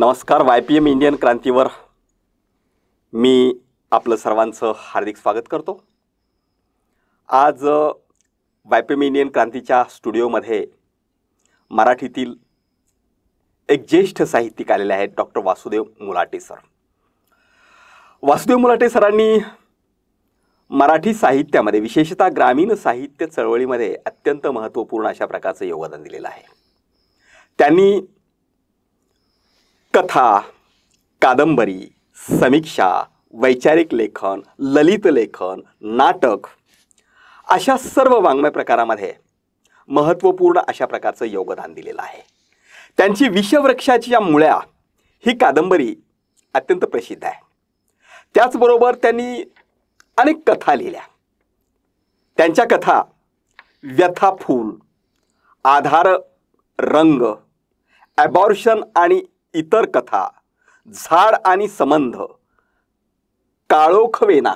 नमस्कार Y P M Indian क्रांतीवर मी आपलं सर्वांचं हार्दिक स्वागत करतो आज वाय पी एम इंडियन क्रांतीच्या स्टुडिओमध्ये मराठीतील एक ज्येष्ठ साहित्यिक आलेले आहेत डॉक्टर वासुदेव मुलाटे सर वासुदेव मुलाटे सरांनी मराठी साहित्यामध्ये विशेषतः ग्रामीण साहित्य चळवळीमध्ये अत्यंत महत्त्वपूर्ण अशा प्रकारचं योगदान दिलेलं आहे त्यांनी कथा कादंबरी समीक्षा वैचारिक लेखन ललित लेखन नाटक अशा सर्व वाङ्मय प्रकारामध्ये महत्त्वपूर्ण अशा प्रकारचं योगदान दिलेलं आहे त्यांची विषवृक्षाच्या मुळ्या ही कादंबरी अत्यंत प्रसिद्ध आहे त्याचबरोबर त्यांनी अनेक कथा लिहिल्या त्यांच्या कथा व्यथाफूल आधार रंग ॲबॉर्शन आणि इतर कथा झाड आणि संबंध काळोखवेना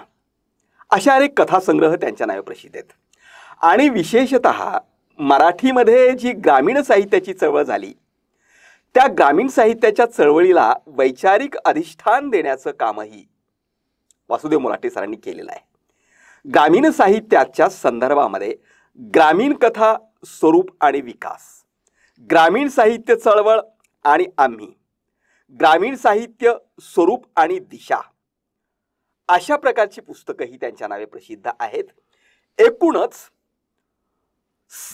अशा अनेक कथासंग्रह त्यांच्या नावे प्रसिद्ध आहेत आणि विशेषत मराठीमध्ये जी ग्रामीण साहित्याची चळवळ झाली त्या ग्रामीण साहित्याच्या चळवळीला वैचारिक अधिष्ठान देण्याचं कामही वासुदेव मोराटे सरांनी केलेलं आहे ग्रामीण साहित्याच्या संदर्भामध्ये ग्रामीण कथा स्वरूप आणि विकास ग्रामीण साहित्य चळवळ आणि आम्ही ग्रामीण साहित्य स्वरूप आणि दिशा अशा प्रकारची पुस्तकंही ही त्यांच्या नावे प्रसिद्ध आहेत एकूणच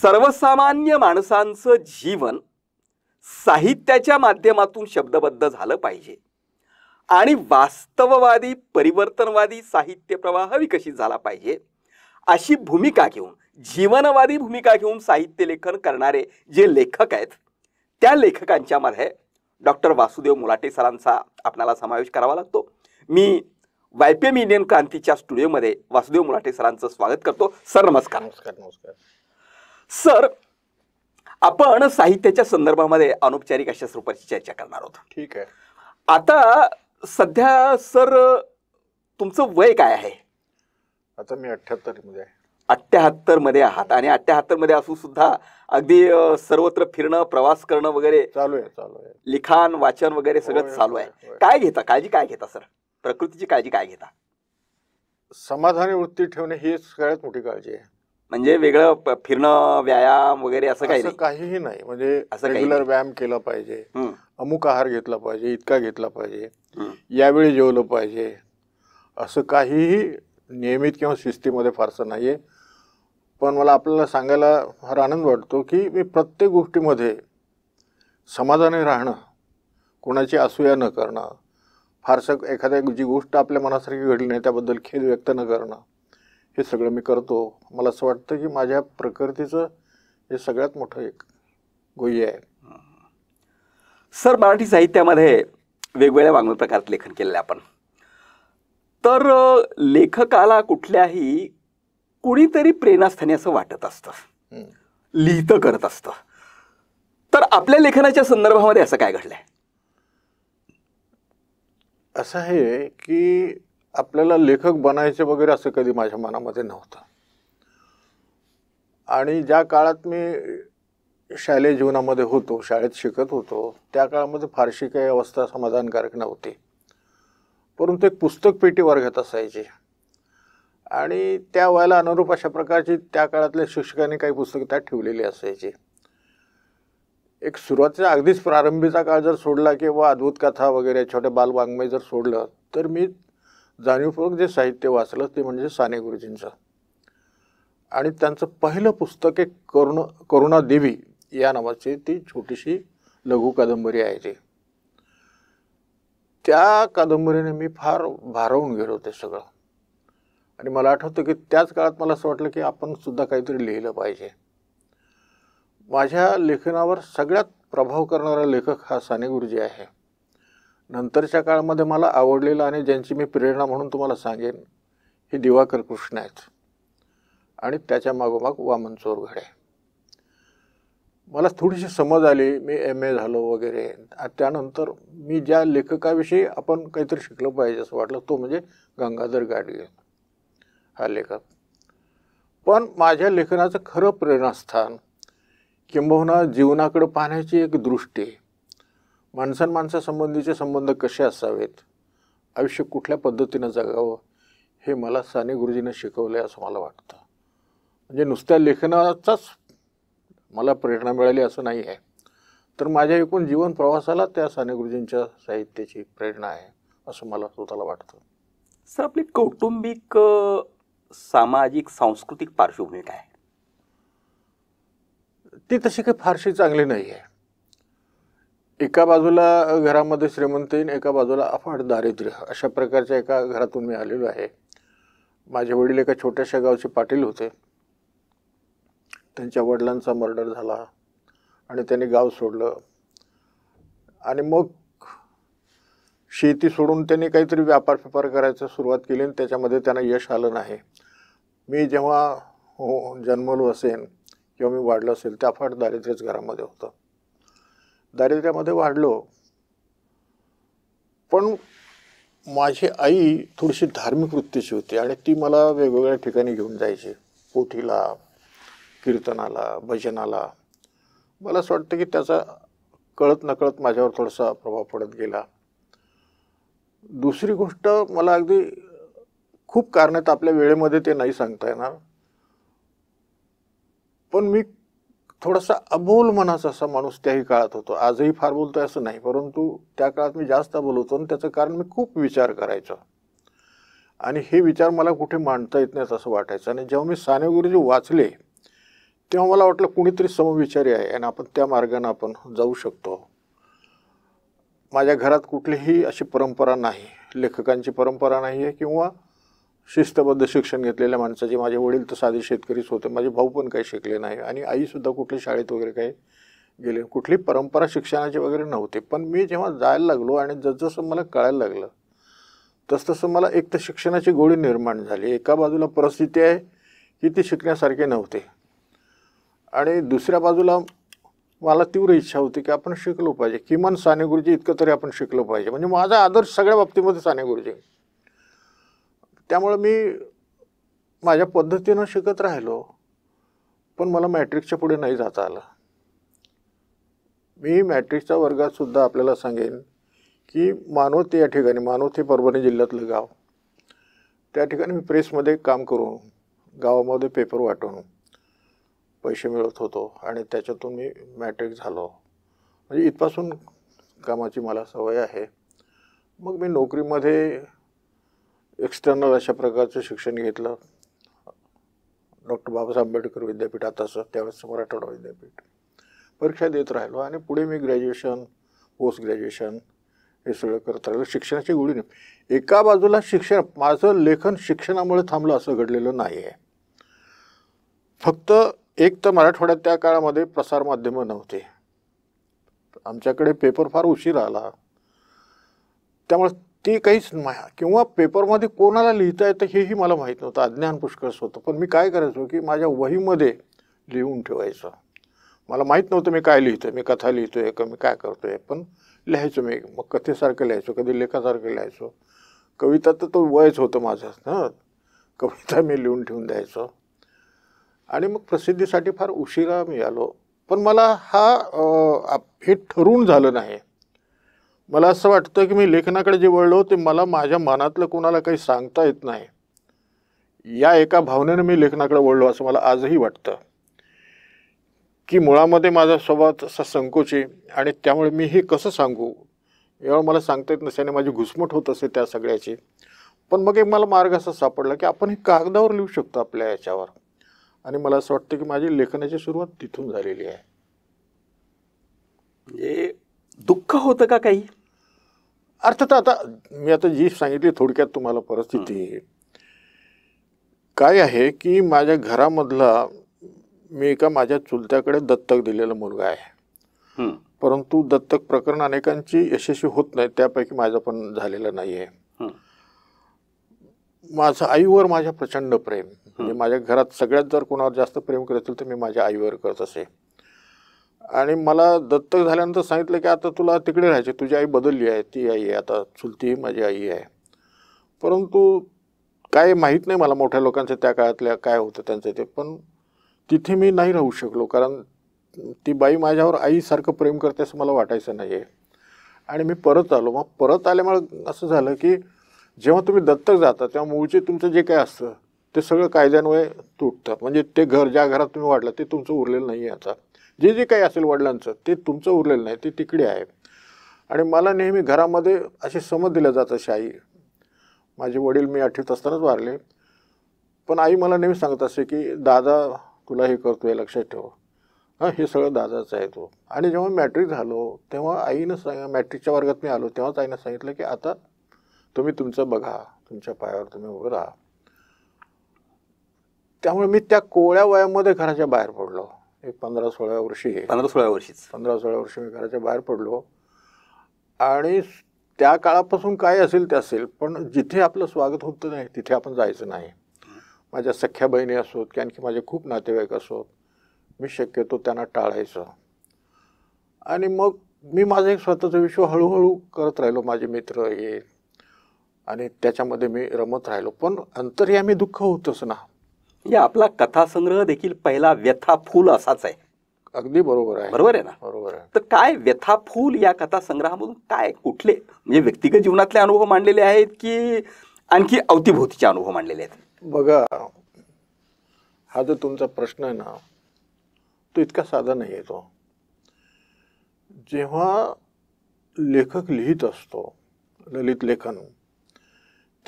सर्वसामान्य माणसांचं जीवन साहित्याच्या माध्यमातून शब्दबद्ध झालं पाहिजे आणि वास्तववादी परिवर्तनवादी साहित्य प्रवाह विकसित झाला पाहिजे अशी भूमिका घेऊन जीवनवादी भूमिका घेऊन साहित्य लेखन करणारे जे लेखक आहेत त्या लेखकांच्यामध्ये डॉक्टर वासुदेव मुलाटे सरांचा आपणाला समावेश करावा लागतो मी वाय पी एम इंडियन क्रांतीच्या स्टुडिओमध्ये वासुदेव मुलाटे सरांचं स्वागत करतो सर नमस्कार नमस्कार नमस्कार सर आपण साहित्याच्या संदर्भामध्ये अनौपचारिक अशा स्वरूपाची चर्चा करणार आहोत ठीक आहे आता सध्या सर तुमचं वय काय आहे आता मी अठ्याहत्तर मध्ये मध्ये आहात आणि मध्ये असून सुद्धा अगदी सर्वत्र फिरणं प्रवास करणं वगैरे चालू आहे चालू आहे लिखाण वाचन वगैरे सगळं चालू आहे काय घेता काळजी काय घेता सर प्रकृतीची काळजी काय घेता समाधानी वृत्ती ठेवणे ही सगळ्यात मोठी काळजी आहे म्हणजे वेगळं फिरणं व्यायाम वगैरे असं काही काहीही नाही म्हणजे असं रेग्युलर व्यायाम केला पाहिजे अमुक आहार घेतला पाहिजे इतका घेतला पाहिजे यावेळी जेवलं पाहिजे असं काहीही नियमित किंवा शिस्तीमध्ये फारसं नाहीये पण मला आपल्याला सांगायला फार आनंद वाटतो की मी प्रत्येक गोष्टीमध्ये समाधानी राहणं कोणाची असूया न करणं फारसं एखाद्या जी गोष्ट आपल्या मनासारखी घडली नाही त्याबद्दल खेद व्यक्त न करणं हे सगळं मी करतो मला असं वाटतं की माझ्या प्रकृतीचं हे सगळ्यात मोठं एक गोय आहे सर मराठी साहित्यामध्ये वेगवेगळ्या वाङ्मय प्रकारात लेखन केलेलं आपण तर लेखकाला कुठल्याही कुणीतरी प्रेरणास्थानी असं वाटत असतं लिहितं करत असतं तर आपल्या लेखनाच्या संदर्भामध्ये असं काय घडलंय असं आहे की आपल्याला लेखक बनायचे वगैरे असं कधी माझ्या मनामध्ये नव्हतं आणि ज्या काळात मी शालेय जीवनामध्ये होतो शाळेत शिकत होतो त्या काळामध्ये फारशी काही अवस्था समाधानकारक नव्हती परंतु एक पुस्तक पेटी वर्गात असायची आणि त्या व्हायला अनुरूप अशा प्रकारची त्या काळातल्या शिक्षकांनी काही पुस्तकं त्यात ठेवलेली असायची एक सुरुवातीचा अगदीच प्रारंभीचा काळ जर सोडला किंवा अद्भुत कथा वगैरे छोट्या बालवाङ्मय जर सोडलं तर मी जाणीवपूर्वक जे साहित्य वाचलं ते म्हणजे साने गुरुजींचं आणि त्यांचं पहिलं पुस्तक एक करुण करुणा देवी या नावाची ती छोटीशी लघु कादंबरी आहे ती त्या कादंबरीने मी फार भारवून गेलो ते सगळं आणि मला आठवतं की त्याच काळात मला असं वाटलं की आपण सुद्धा काहीतरी लिहिलं पाहिजे माझ्या लेखनावर सगळ्यात प्रभाव करणारा लेखक हा साने गुरुजी आहे नंतरच्या काळामध्ये मला आवडलेला आणि ज्यांची मी प्रेरणा म्हणून तुम्हाला सांगेन हे दिवाकर कृष्ण आहेत आणि त्याच्या मागोमाग वामन चोरघडे मला थोडीशी समज आली मी एम ए झालो वगैरे त्यानंतर मी ज्या लेखकाविषयी आपण काहीतरी शिकलं पाहिजे असं वाटलं तो म्हणजे गंगाधर गाडगे हा लेखक पण माझ्या लेखनाचं खरं प्रेरणास्थान किंबहुना जीवनाकडे पाहण्याची एक दृष्टी माणसान माणसासंबंधीचे संबंध कसे असावेत आयुष्य कुठल्या पद्धतीनं जगावं हे मला साने गुरुजीनं शिकवलं आहे असं मला वाटतं म्हणजे नुसत्या लेखनाचाच मला प्रेरणा मिळाली असं नाही आहे तर माझ्या एकूण जीवन प्रवासाला त्या साने गुरुजींच्या साहित्याची प्रेरणा आहे असं मला स्वतःला वाटतं सर आपली कौटुंबिक सामाजिक सांस्कृतिक पार्श्वभूमी काय ती तशी काही फारशी चांगली नाही आहे एका बाजूला घरामध्ये श्रीमंतीन एका बाजूला अफाट दारिद्र्य अशा प्रकारच्या एका घरातून मी आलेलो आहे माझे वडील एका छोट्याशा गावचे पाटील होते त्यांच्या वडिलांचा मर्डर झाला आणि त्यांनी गाव सोडलं आणि मग शेती सोडून त्यांनी काहीतरी व्यापार व्यापार करायचं सुरुवात केली आणि त्याच्यामध्ये त्यांना यश आलं नाही मी जेव्हा हो जन्मलो असेन किंवा मी वाढलो असेल त्या फाट दारिद्र्यच घरामध्ये होतं दारिद्र्यामध्ये वाढलो पण माझी आई थोडीशी धार्मिक वृत्तीची होती आणि ती मला वेगवेगळ्या ठिकाणी घेऊन जायची पोठीला कीर्तनाला भजनाला मला असं वाटतं की त्याचा कळत नकळत माझ्यावर थोडासा प्रभाव पडत गेला दुसरी गोष्ट मला अगदी खूप कारण आहेत आपल्या वेळेमध्ये ते नाही सांगता येणार पण मी थोडासा अबोल मनाचा असा माणूस त्याही काळात होतो आजही फार बोलतोय असं नाही परंतु त्या काळात मी जास्त बोलवतो आणि त्याचं कारण मी खूप विचार करायचो आणि हे विचार मला कुठे मांडता येत नाहीत असं वाटायचं आणि जेव्हा मी साने गुरुजी वाचले तेव्हा मला वाटलं कुणीतरी समविचारी आहे आणि आपण त्या मार्गाने आपण जाऊ शकतो माझ्या घरात कुठलीही अशी परंपरा नाही लेखकांची परंपरा नाही आहे किंवा शिस्तबद्ध शिक्षण घेतलेल्या माणसाचे माझे वडील तर साधे शेतकरीच होते माझे भाऊ पण काही शिकले नाही आणि आईसुद्धा कुठल्या शाळेत वगैरे काही गेले कुठली परंपरा शिक्षणाची वगैरे नव्हते पण मी जेव्हा जायला लागलो आणि जसजसं मला कळायला लागलं तसतसं मला एक तर शिक्षणाची गोळी निर्माण झाली एका बाजूला परिस्थिती आहे की ती शिकण्यासारखी नव्हते आणि दुसऱ्या बाजूला मला तीव्र इच्छा होती की आपण शिकलो पाहिजे किमान साने गुरुजी इतकं तरी आपण शिकलो पाहिजे म्हणजे माझा आदर्श सगळ्या बाबतीमध्ये साने गुरुजी त्यामुळे मी माझ्या पद्धतीनं शिकत राहिलो पण मला मॅट्रिकच्या पुढे नाही जाता आलं मी मॅट्रिकच्या सुद्धा आपल्याला सांगेन की मानवते या ठिकाणी मानवते परभणी जिल्ह्यातलं गाव त्या ठिकाणी मी प्रेसमध्ये काम करून गावामध्ये पेपर वाटवून पैसे मिळत होतो आणि त्याच्यातून मी मॅट्रिक झालो म्हणजे इथपासून कामाची मला सवय आहे मग मी नोकरीमध्ये एक्सटर्नल अशा प्रकारचं शिक्षण घेतलं डॉक्टर बाबासाहेब आंबेडकर विद्यापीठ असं त्यावेळेस मराठवाडा विद्यापीठ परीक्षा देत राहिलो आणि पुढे मी ग्रॅज्युएशन पोस्ट ग्रॅज्युएशन हे सगळं करत राहिलो शिक्षणाची गोळी नाही एका बाजूला शिक्षण माझं लेखन शिक्षणामुळे थांबलं असं घडलेलं नाही आहे फक्त एक तर मराठवाड्यात त्या काळामध्ये प्रसारमाध्यमं नव्हते आमच्याकडे पेपर फार उशीर आला त्यामुळे ते काहीच नाही किंवा पेपरमध्ये कोणाला लिहिता येतं हेही मला माहीत नव्हतं अज्ञान पुष्कळच होतं पण मी काय करायचो की माझ्या वहीमध्ये लिहून ठेवायचं मला माहीत नव्हतं मी काय लिहितो मी कथा लिहितो आहे का मी काय करतो पण लिहायचो मी मग कथेसारखं लिहायचो कधी लेखासारखं लिहायचो कविता तर तो वयच होतं माझं हां कविता मी लिहून ठेवून द्यायचो आणि मग प्रसिद्धीसाठी फार उशिरा मिळालो पण मला हा हे ठरून झालं नाही मला असं वाटतं की मी लेखनाकडे जे वळलो ते मला माझ्या मनातलं कोणाला काही सांगता येत नाही या एका भावनेनं मी लेखनाकडे वळलो असं मला आजही वाटतं की मुळामध्ये माझा स्वभाव तसा आहे आणि त्यामुळे मी हे कसं सांगू यावर मला सांगता येत नसल्याने माझी घुसमट होत असे त्या सगळ्याची पण मग एक मला मार्ग असा सापडला की आपण हे कागदावर लिहू शकतो आपल्या याच्यावर आणि मला असं वाटतं की माझी लेखनाची सुरुवात तिथून झालेली आहे म्हणजे दुःख होतं का काही अर्थात आता मी आता जी सांगितली थोडक्यात तुम्हाला परिस्थिती काय आहे की माझ्या घरामधला मी एका माझ्या चुलत्याकडे दत्तक दिलेला मुलगा आहे परंतु दत्तक प्रकरण अनेकांची यशस्वी होत नाही त्यापैकी माझं पण झालेला नाही आहे माझं आईवर माझ्या प्रचंड प्रेम म्हणजे माझ्या घरात सगळ्यात जर कोणावर जास्त प्रेम करत असेल तर मी माझ्या आईवर करत असे आणि मला दत्तक झाल्यानंतर सांगितलं की आता तुला तिकडे राहायचे तुझी आई बदलली आहे ती आई आहे आता चुलती माझी आई आहे परंतु काय माहीत नाही मला मोठ्या लोकांचं त्या काळातल्या काय होतं त्यांचं ते पण तिथे मी नाही राहू शकलो कारण ती बाई माझ्यावर आईसारखं प्रेम करते असं मला वाटायचं नाही आहे आणि मी परत आलो मग परत आल्यामुळे असं झालं की जेव्हा तुम्ही दत्तक जाता तेव्हा मूळचे तुमचं जे काय असतं ते सगळं कायद्यान्वये तुटतं म्हणजे ते घर ज्या घरात तुम्ही वाढलं ते तुमचं उरलेलं नाही आहे आता जे जे काही असेल वडिलांचं ते तुमचं उरलेलं नाही ते तिकडे आहे आणि मला नेहमी घरामध्ये असे समज दिलं जातं आई माझे वडील मी आठवीत असतानाच वारले पण आई मला नेहमी सांगत असे की दादा तुला हे करतो आहे लक्षात ठेव हां हे सगळं दादाचं आहे तो आणि जेव्हा मॅट्रिक झालो तेव्हा आईनं सांग मॅट्रिकच्या वर्गात मी आलो तेव्हाच आईनं सांगितलं की आता तुम्ही तुमचं बघा तुमच्या पायावर तुम्ही उभं राहा त्यामुळे मी त्या कोळ्या वयामध्ये घराच्या बाहेर पडलो एक पंधरा सोळा वर्षी पंधरा सोळा वर्षी पंधरा सोळा वर्षी मी घराच्या बाहेर पडलो आणि त्या काळापासून काय असेल ते असेल पण जिथे आपलं स्वागत होतं नाही तिथे आपण जायचं नाही माझ्या सख्या बहिणी असोत की आणखी माझे खूप नातेवाईक असोत मी शक्यतो त्यांना टाळायचं आणि मग मी माझं एक स्वतःचं विश्व हळूहळू करत राहिलो माझे मित्र हे आणि त्याच्यामध्ये मी रमत राहिलो पण अंतर्यामी दुःख होतंच ना या आपला कथासंग्रह देखील पहिला व्यथाफूल असाच आहे अगदी बरोबर आहे बरोबर आहे ना बरोबर आहे तर काय व्यथाफूल या कथासंग्रहामधून काय कुठले म्हणजे व्यक्तिगत जीवनातले अनुभव मांडलेले आहेत की आणखी अवतीभोवतीचे अनुभव मांडलेले आहेत बघा हा जो तुमचा प्रश्न आहे ना तो इतका साधा नाही येतो जेव्हा लेखक लिहित असतो ललित लेखन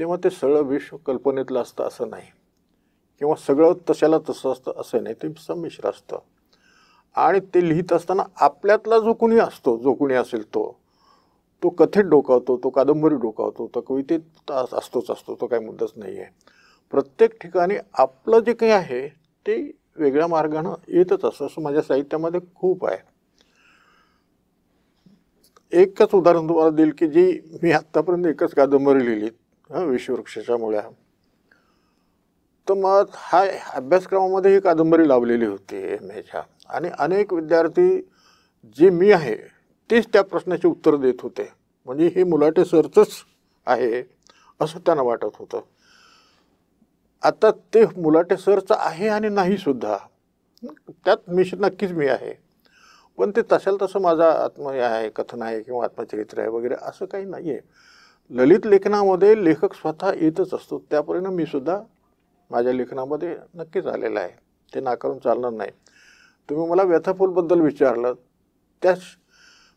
तेव्हा ते सगळं विश्व कल्पनेतलं असतं असं नाही किंवा सगळं तशाला तसं असतं असं नाही ते संमिश्र असतं आणि ते लिहित असताना आपल्यातला जो कुणी असतो जो कुणी असेल तो तो कथेत डोकावतो तो कादंबरी डोकावतो तो कवितेत असतोच असतो तो काही मुद्दाच नाही आहे प्रत्येक ठिकाणी आपलं जे काही आहे ते वेगळ्या मार्गानं येतच असतं असं माझ्या साहित्यामध्ये खूप आहे एकच उदाहरण तुम्हाला देईल की जी मी आत्तापर्यंत एकच कादंबरी लिहिली विषवृक्षाच्या मुळ्या तर मग हा अभ्यासक्रमामध्ये ही कादंबरी लावलेली होती एम एच्या आणि अनेक विद्यार्थी जे मी आहे तेच त्या प्रश्नाचे उत्तर देत होते म्हणजे हे मुलाटे सरचंच आहे असं त्यांना वाटत होतं आता ते मुलाटे सरचं आहे आणि नाही सुद्धा त्यात मी नक्कीच मी आहे पण ते तशाला तसं माझा आत्म आहे कथन आहे किंवा आत्मचरित्र आहे वगैरे असं काही नाही आहे ललित लेखनामध्ये लेखक स्वतः येतच असतो त्यापर्यंत मी सुद्धा माझ्या लेखनामध्ये नक्कीच आलेलं आहे ते नाकारून चालणार नाही तुम्ही मला व्यथाफूलबद्दल विचारलं त्या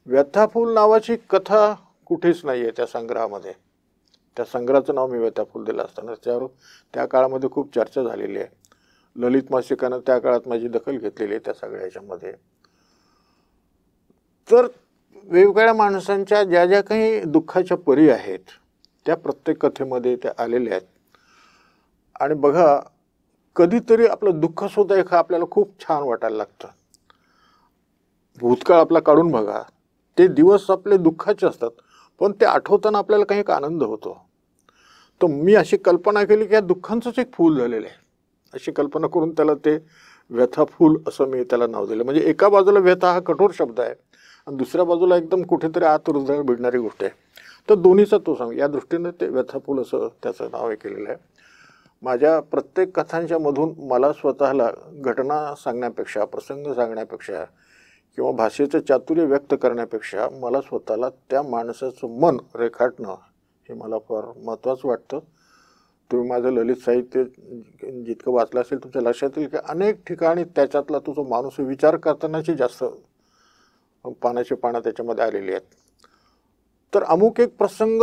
व्यथाफूल नावाची कथा कुठेच नाही आहे त्या संग्रहामध्ये त्या संग्रहाचं नाव मी व्यथाफूल दिलं असताना त्यावर त्या काळामध्ये खूप चर्चा झालेली आहे ललित मासिकानं त्या काळात माझी दखल घेतलेली आहे त्या सगळ्या ह्याच्यामध्ये तर वेगवेगळ्या माणसांच्या ज्या ज्या काही दुःखाच्या परी आहेत त्या प्रत्येक कथेमध्ये त्या आलेल्या आहेत आणि बघा कधीतरी आपलं दुःखसुद्धा एका आपल्याला खूप छान वाटायला लागतं भूतकाळ आपला काढून बघा ते दिवस आपले दुःखाचे असतात पण ते आठवताना आपल्याला काही एक आनंद होतो तर मी अशी कल्पना केली की या दुःखांचंच एक फूल झालेलं आहे अशी कल्पना करून त्याला ते व्यथा फूल असं मी त्याला नाव दिलं म्हणजे एका बाजूला व्यथा हा कठोर शब्द आहे आणि दुसऱ्या बाजूला एकदम कुठेतरी आत रुजळ भिडणारी गोष्ट आहे तर दोन्हीचा तो सांग या दृष्टीने ते व्यथापूल असं त्याचं नाव हे केलेलं आहे माझ्या प्रत्येक कथांच्या मधून मला स्वतःला घटना सांगण्यापेक्षा प्रसंग सांगण्यापेक्षा किंवा भाषेचं चातुर्य व्यक्त करण्यापेक्षा मला स्वतःला त्या माणसाचं मन रेखाटणं हे मला फार महत्त्वाचं वाटतं तुम्ही माझं ललित साहित्य जितकं वाचलं असेल तुमच्या लक्षात येईल की अनेक ठिकाणी त्याच्यातला तो जो माणूस विचार करतानाची जास्त पानाची पानं त्याच्यामध्ये आलेली आहेत तर अमुक एक प्रसंग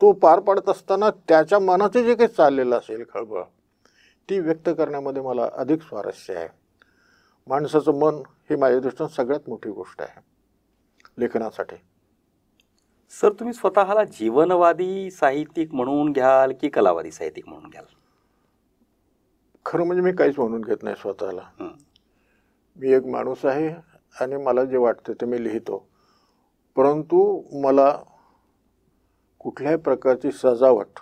तो पार पाडत असताना त्याच्या मनाचं जे काही चाललेलं असेल खळबळ ती व्यक्त करण्यामध्ये मला अधिक स्वारस्य आहे माणसाचं मन हे माझ्या दृष्टीनं सगळ्यात मोठी गोष्ट आहे लेखनासाठी सर तुम्ही स्वतःला जीवनवादी साहित्यिक म्हणून घ्याल की कलावादी साहित्यिक म्हणून घ्याल खरं म्हणजे मी काहीच म्हणून घेत नाही स्वतःला मी एक माणूस आहे आणि मला जे वाटतं ते मी लिहितो परंतु मला कुठल्याही प्रकारची सजावट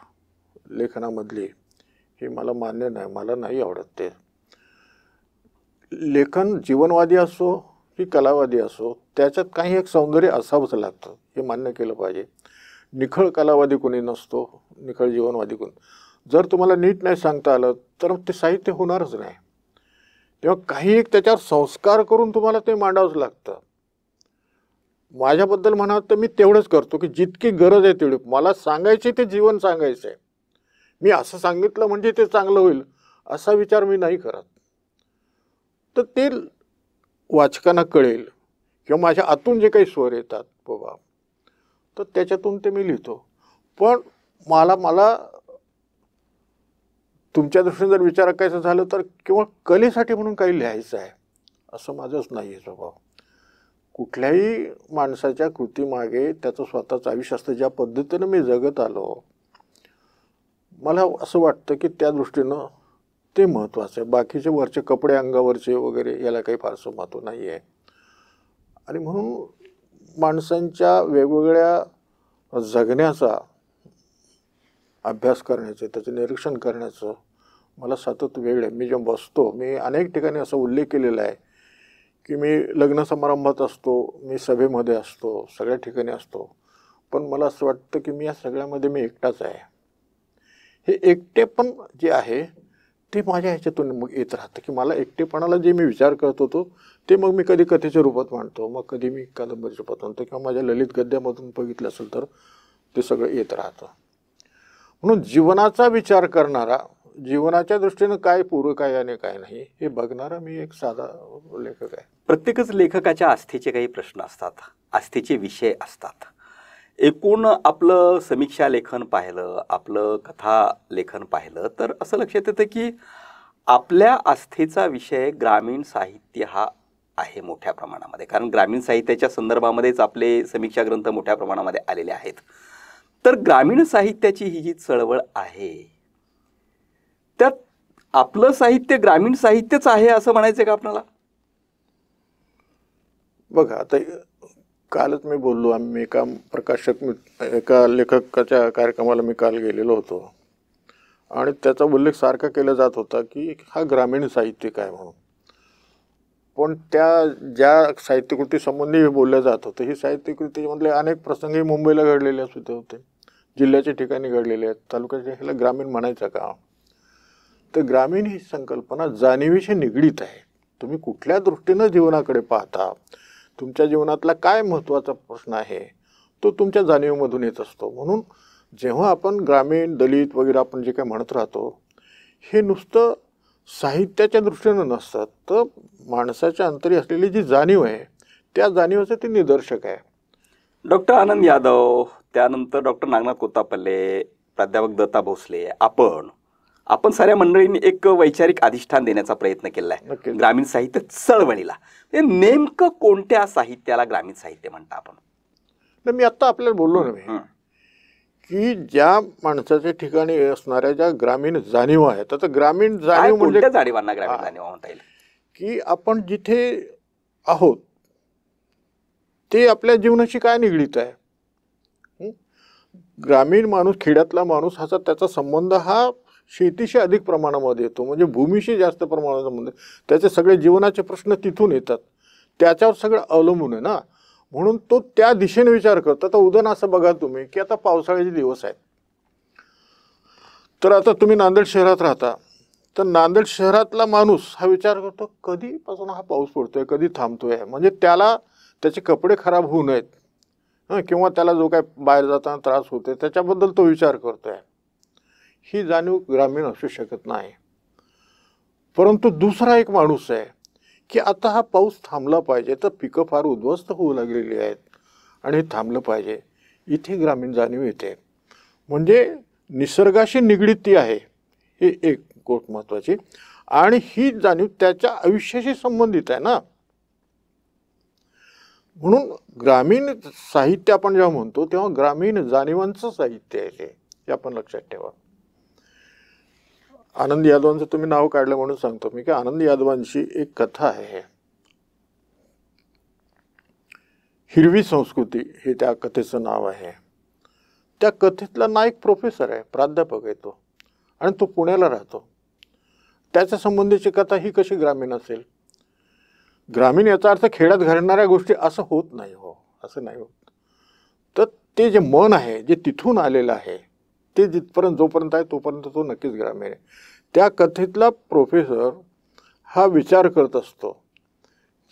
लेखनामधली हे मला मान्य नाही मला नाही आवडत ते लेखन जीवनवादी असो की कलावादी असो त्याच्यात काही एक सौंदर्य असावंच लागतं हे मान्य केलं पाहिजे निखळ कलावादी कोणी नसतो निखळ जीवनवादी कोणी जर तुम्हाला नीट नाही सांगता आलं तर ते साहित्य होणारच नाही तेव्हा काही एक त्याच्यावर संस्कार करून तुम्हाला ते मांडावंच लागतं माझ्याबद्दल म्हणावं तर मी तेवढंच करतो की जितकी गरज आहे तेवढी मला सांगायची ते जीवन सांगायचं आहे मी असं सांगितलं म्हणजे ते चांगलं होईल असा विचार मी नाही करत तर ते वाचकांना कळेल किंवा माझ्या आतून जे काही स्वर येतात बाबा तर त्याच्यातून ते मी लिहितो पण मला मला तुमच्या दृष्टीने जर विचार करायचं झालं तर केवळ कलेसाठी म्हणून काही लिहायचं आहे असं माझंच नाही आहे स्वभाव कुठल्याही माणसाच्या कृतीमागे त्याचं स्वतःचं आयुष्य असतं ज्या पद्धतीनं मी जगत आलो मला असं वाटतं की त्या दृष्टीनं ते महत्त्वाचं आहे बाकीचे वरचे कपडे अंगावरचे वगैरे याला काही फारसं महत्त्व नाही आहे आणि म्हणून माणसांच्या वेगवेगळ्या जगण्याचा अभ्यास करण्याचं त्याचं निरीक्षण करण्याचं मला सतत वेळ आहे मी जेव्हा बसतो मी अनेक ठिकाणी असा उल्लेख केलेला आहे की मी लग्न समारंभात असतो मी सभेमध्ये असतो सगळ्या ठिकाणी असतो पण मला असं वाटतं की मी या सगळ्यामध्ये मी एकटाच आहे हे एकटेपण जे आहे ते माझ्या ह्याच्यातून मग येत राहतं की मला एकटेपणाला जे मी विचार करत होतो ते मग मी कधी कथेच्या रूपात मांडतो मग कधी मी कादंबरीच्या रूपात मांडतो किंवा माझ्या ललित गद्यामधून बघितलं असेल तर ते सगळं येत राहतं म्हणून जीवनाचा विचार करणारा जीवनाच्या दृष्टीनं काय पूरक आहे आणि काय नाही हे बघणारा मी एक साधा लेखक आहे प्रत्येकच लेखकाच्या आस्थेचे काही प्रश्न असतात आस्थेचे विषय असतात एकूण आपलं समीक्षा लेखन पाहिलं आपलं कथा लेखन पाहिलं तर असं लक्षात येतं की आपल्या आस्थेचा विषय ग्रामीण साहित्य हा आहे मोठ्या प्रमाणामध्ये कारण ग्रामीण साहित्याच्या संदर्भामध्येच आपले समीक्षा ग्रंथ मोठ्या प्रमाणामध्ये आलेले आहेत तर ग्रामीण साहित्याची ही जी चळवळ आहे त्यात आपलं साहित्य ग्रामीण साहित्यच आहे असं म्हणायचं का आपल्याला बघा आता कालच मी बोललो आम्ही एका प्रकाशक एका लेखकाच्या कार्यक्रमाला मी काल गेलेलो होतो आणि त्याचा उल्लेख सारखा केला जात होता की हा ग्रामीण साहित्य काय म्हणून पण त्या ज्या साहित्यकृती संबंधी बोलल्या जात होतं ही साहित्यकृतीमधले अनेक प्रसंगही मुंबईला घडलेले सुद्धा होते जिल्ह्याच्या ठिकाणी घडलेले आहेत तालुक्याच्या ह्याला ग्रामीण म्हणायचं का तर ग्रामीण ही संकल्पना जाणीवीशी निगडीत आहे तुम्ही कुठल्या दृष्टीनं जीवनाकडे पाहता तुमच्या जीवनातला काय महत्त्वाचा प्रश्न आहे तो तुमच्या जाणीवमधून येत असतो म्हणून जेव्हा आपण ग्रामीण दलित वगैरे आपण जे काही म्हणत राहतो हे नुसतं साहित्याच्या दृष्टीनं नसतात तर माणसाच्या अंतरी असलेली जी जाणीव आहे त्या जाणीवाचं ते निदर्शक आहे डॉक्टर आनंद यादव त्यानंतर डॉक्टर नागनाथ कोतापल्ले प्राध्यापक दत्ता भोसले आपण आपण साऱ्या मंडळींनी एक वैचारिक अधिष्ठान देण्याचा प्रयत्न केला आहे ग्रामीण साहित्य चळवळीला नेमकं कोणत्या साहित्याला ग्रामीण साहित्य म्हणता आपण मी आत्ता आपल्याला बोललो ना की ज्या माणसाच्या ठिकाणी असणाऱ्या ज्या ग्रामीण जाणीव आहेत आता ग्रामीण जाणीव म्हणजे जाणीवांना ग्रामीण जाणीव म्हणता येईल की आपण जिथे आहोत ते आपल्या जीवनाशी काय निगडीत आहे ग्रामीण माणूस खेड्यातला माणूस ह्याचा त्याचा संबंध हा शेतीशी अधिक प्रमाणामध्ये येतो म्हणजे भूमीशी जास्त प्रमाणात संबंध त्याचे सगळे जीवनाचे प्रश्न तिथून येतात त्याच्यावर सगळं अवलंबून आहे ना म्हणून तो त्या दिशेने विचार करतो आता उदाहरण असं बघा तुम्ही की आता पावसाळ्याचे दिवस आहेत तर आता तुम्ही नांदेड शहरात राहता तर नांदेड शहरातला माणूस हा विचार करतो कधीपासून हा पाऊस पडतोय कधी थांबतोय म्हणजे त्याला त्याचे कपडे खराब होऊ नयेत हां किंवा त्याला जो काय बाहेर जाताना त्रास होते त्याच्याबद्दल तो विचार करतो आहे ही जाणीव ग्रामीण असू शकत नाही परंतु दुसरा एक माणूस आहे की आता हा पाऊस थांबला पाहिजे तर पिकं फार उद्ध्वस्त होऊ लागलेली आहेत आणि हे थांबलं पाहिजे इथे ग्रामीण जाणीव येते म्हणजे निसर्गाशी निगडीत ती आहे ही एक गोष्ट महत्त्वाची आणि ही जाणीव त्याच्या आयुष्याशी संबंधित आहे ना म्हणून ग्रामीण साहित्य आपण जेव्हा म्हणतो तेव्हा ग्रामीण जाणीवांचं साहित्य आहे हे आपण लक्षात ठेवा आनंद यादवांचं तुम्ही नाव काढलं म्हणून सांगतो मी की आनंद यादवांची एक कथा आहे हिरवी संस्कृती हे त्या कथेचं नाव आहे त्या कथेतला नायक प्रोफेसर आहे प्राध्यापक आहे तो आणि तो पुण्याला राहतो त्याच्या संबंधीची कथा ही कशी ग्रामीण असेल ग्रामीण याचा अर्थ खेड्यात घडणाऱ्या गोष्टी असं होत नाही हो असं नाही होत तर ते जे मन आहे जे तिथून आलेलं आहे ते जिथपर्यंत जोपर्यंत आहे तोपर्यंत तो नक्कीच ग्रामीण आहे त्या कथेतला प्रोफेसर हा विचार करत असतो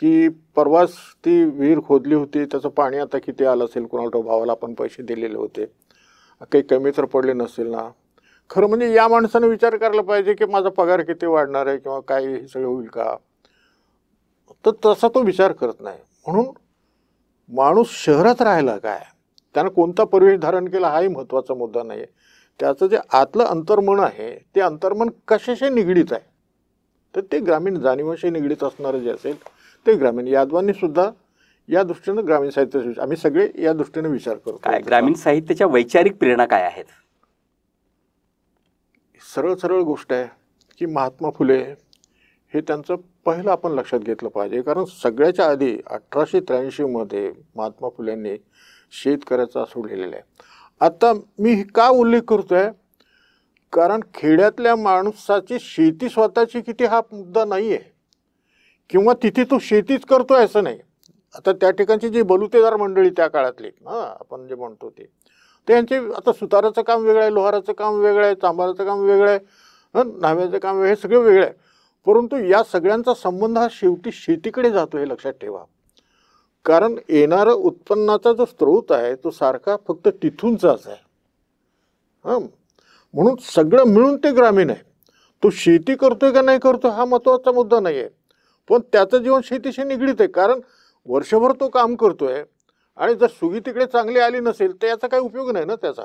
की परवाच ती विहीर खोदली होती त्याचं पाणी आता किती आलं असेल कुणाला भावाला आपण पैसे दिलेले होते काही कमी तर पडले नसेल ना खरं म्हणजे या माणसानं विचार करायला पाहिजे की माझा पगार किती वाढणार आहे किंवा काय हे सगळं होईल का तर तसा तो विचार करत नाही म्हणून माणूस शहरात राहिला काय त्यानं कोणता परिवेश धारण केला हाही महत्त्वाचा मुद्दा नाही आहे त्याचं जे आतलं अंतर्मन आहे ते अंतर्मन कशाशी निगडीत आहे तर ते ग्रामीण जाणीवाशी निगडीत असणारं जे असेल ते ग्रामीण यादवांनीसुद्धा या दृष्टीनं ग्रामीण साहित्याचा आम्ही सगळे या दृष्टीने विचार करतो काय ग्रामीण साहित्याच्या वैचारिक प्रेरणा काय आहेत सरळ सरळ गोष्ट आहे की महात्मा फुले हे त्यांचं पहिलं आपण लक्षात घेतलं पाहिजे कारण सगळ्याच्या आधी अठराशे त्र्याऐंशीमध्ये महात्मा फुलेंनी शेतकऱ्याचा लिहिलेला आहे आता मी का उल्लेख करतो आहे कारण खेड्यातल्या माणसाची शेती स्वतःची किती हा मुद्दा नाही आहे किंवा तिथे तो शेतीच करतो आहे असं नाही आता त्या ठिकाणची जी बलुतेदार मंडळी त्या काळातली हां आपण जे म्हणतो ते त्यांचे आता सुताराचं काम वेगळं आहे लोहाराचं काम वेगळं आहे चांबाराचं काम वेगळं आहे नाव्याचं काम वेगळं हे सगळं वेगळं आहे परंतु या सगळ्यांचा संबंध हा शेवटी शेतीकडे जातो हे लक्षात ठेवा कारण येणारं उत्पन्नाचा जो स्रोत आहे तो सारखा फक्त तिथूनचाच आहे हां म्हणून सगळं मिळून ते ग्रामीण आहे तो शेती करतोय का नाही करतो हा महत्त्वाचा मुद्दा नाही आहे पण त्याचं जीवन शेतीशी निगडीत आहे कारण वर्षभर तो काम करतोय आणि जर सुगी तिकडे चांगली आली नसेल तर याचा काही उपयोग नाही ना त्याचा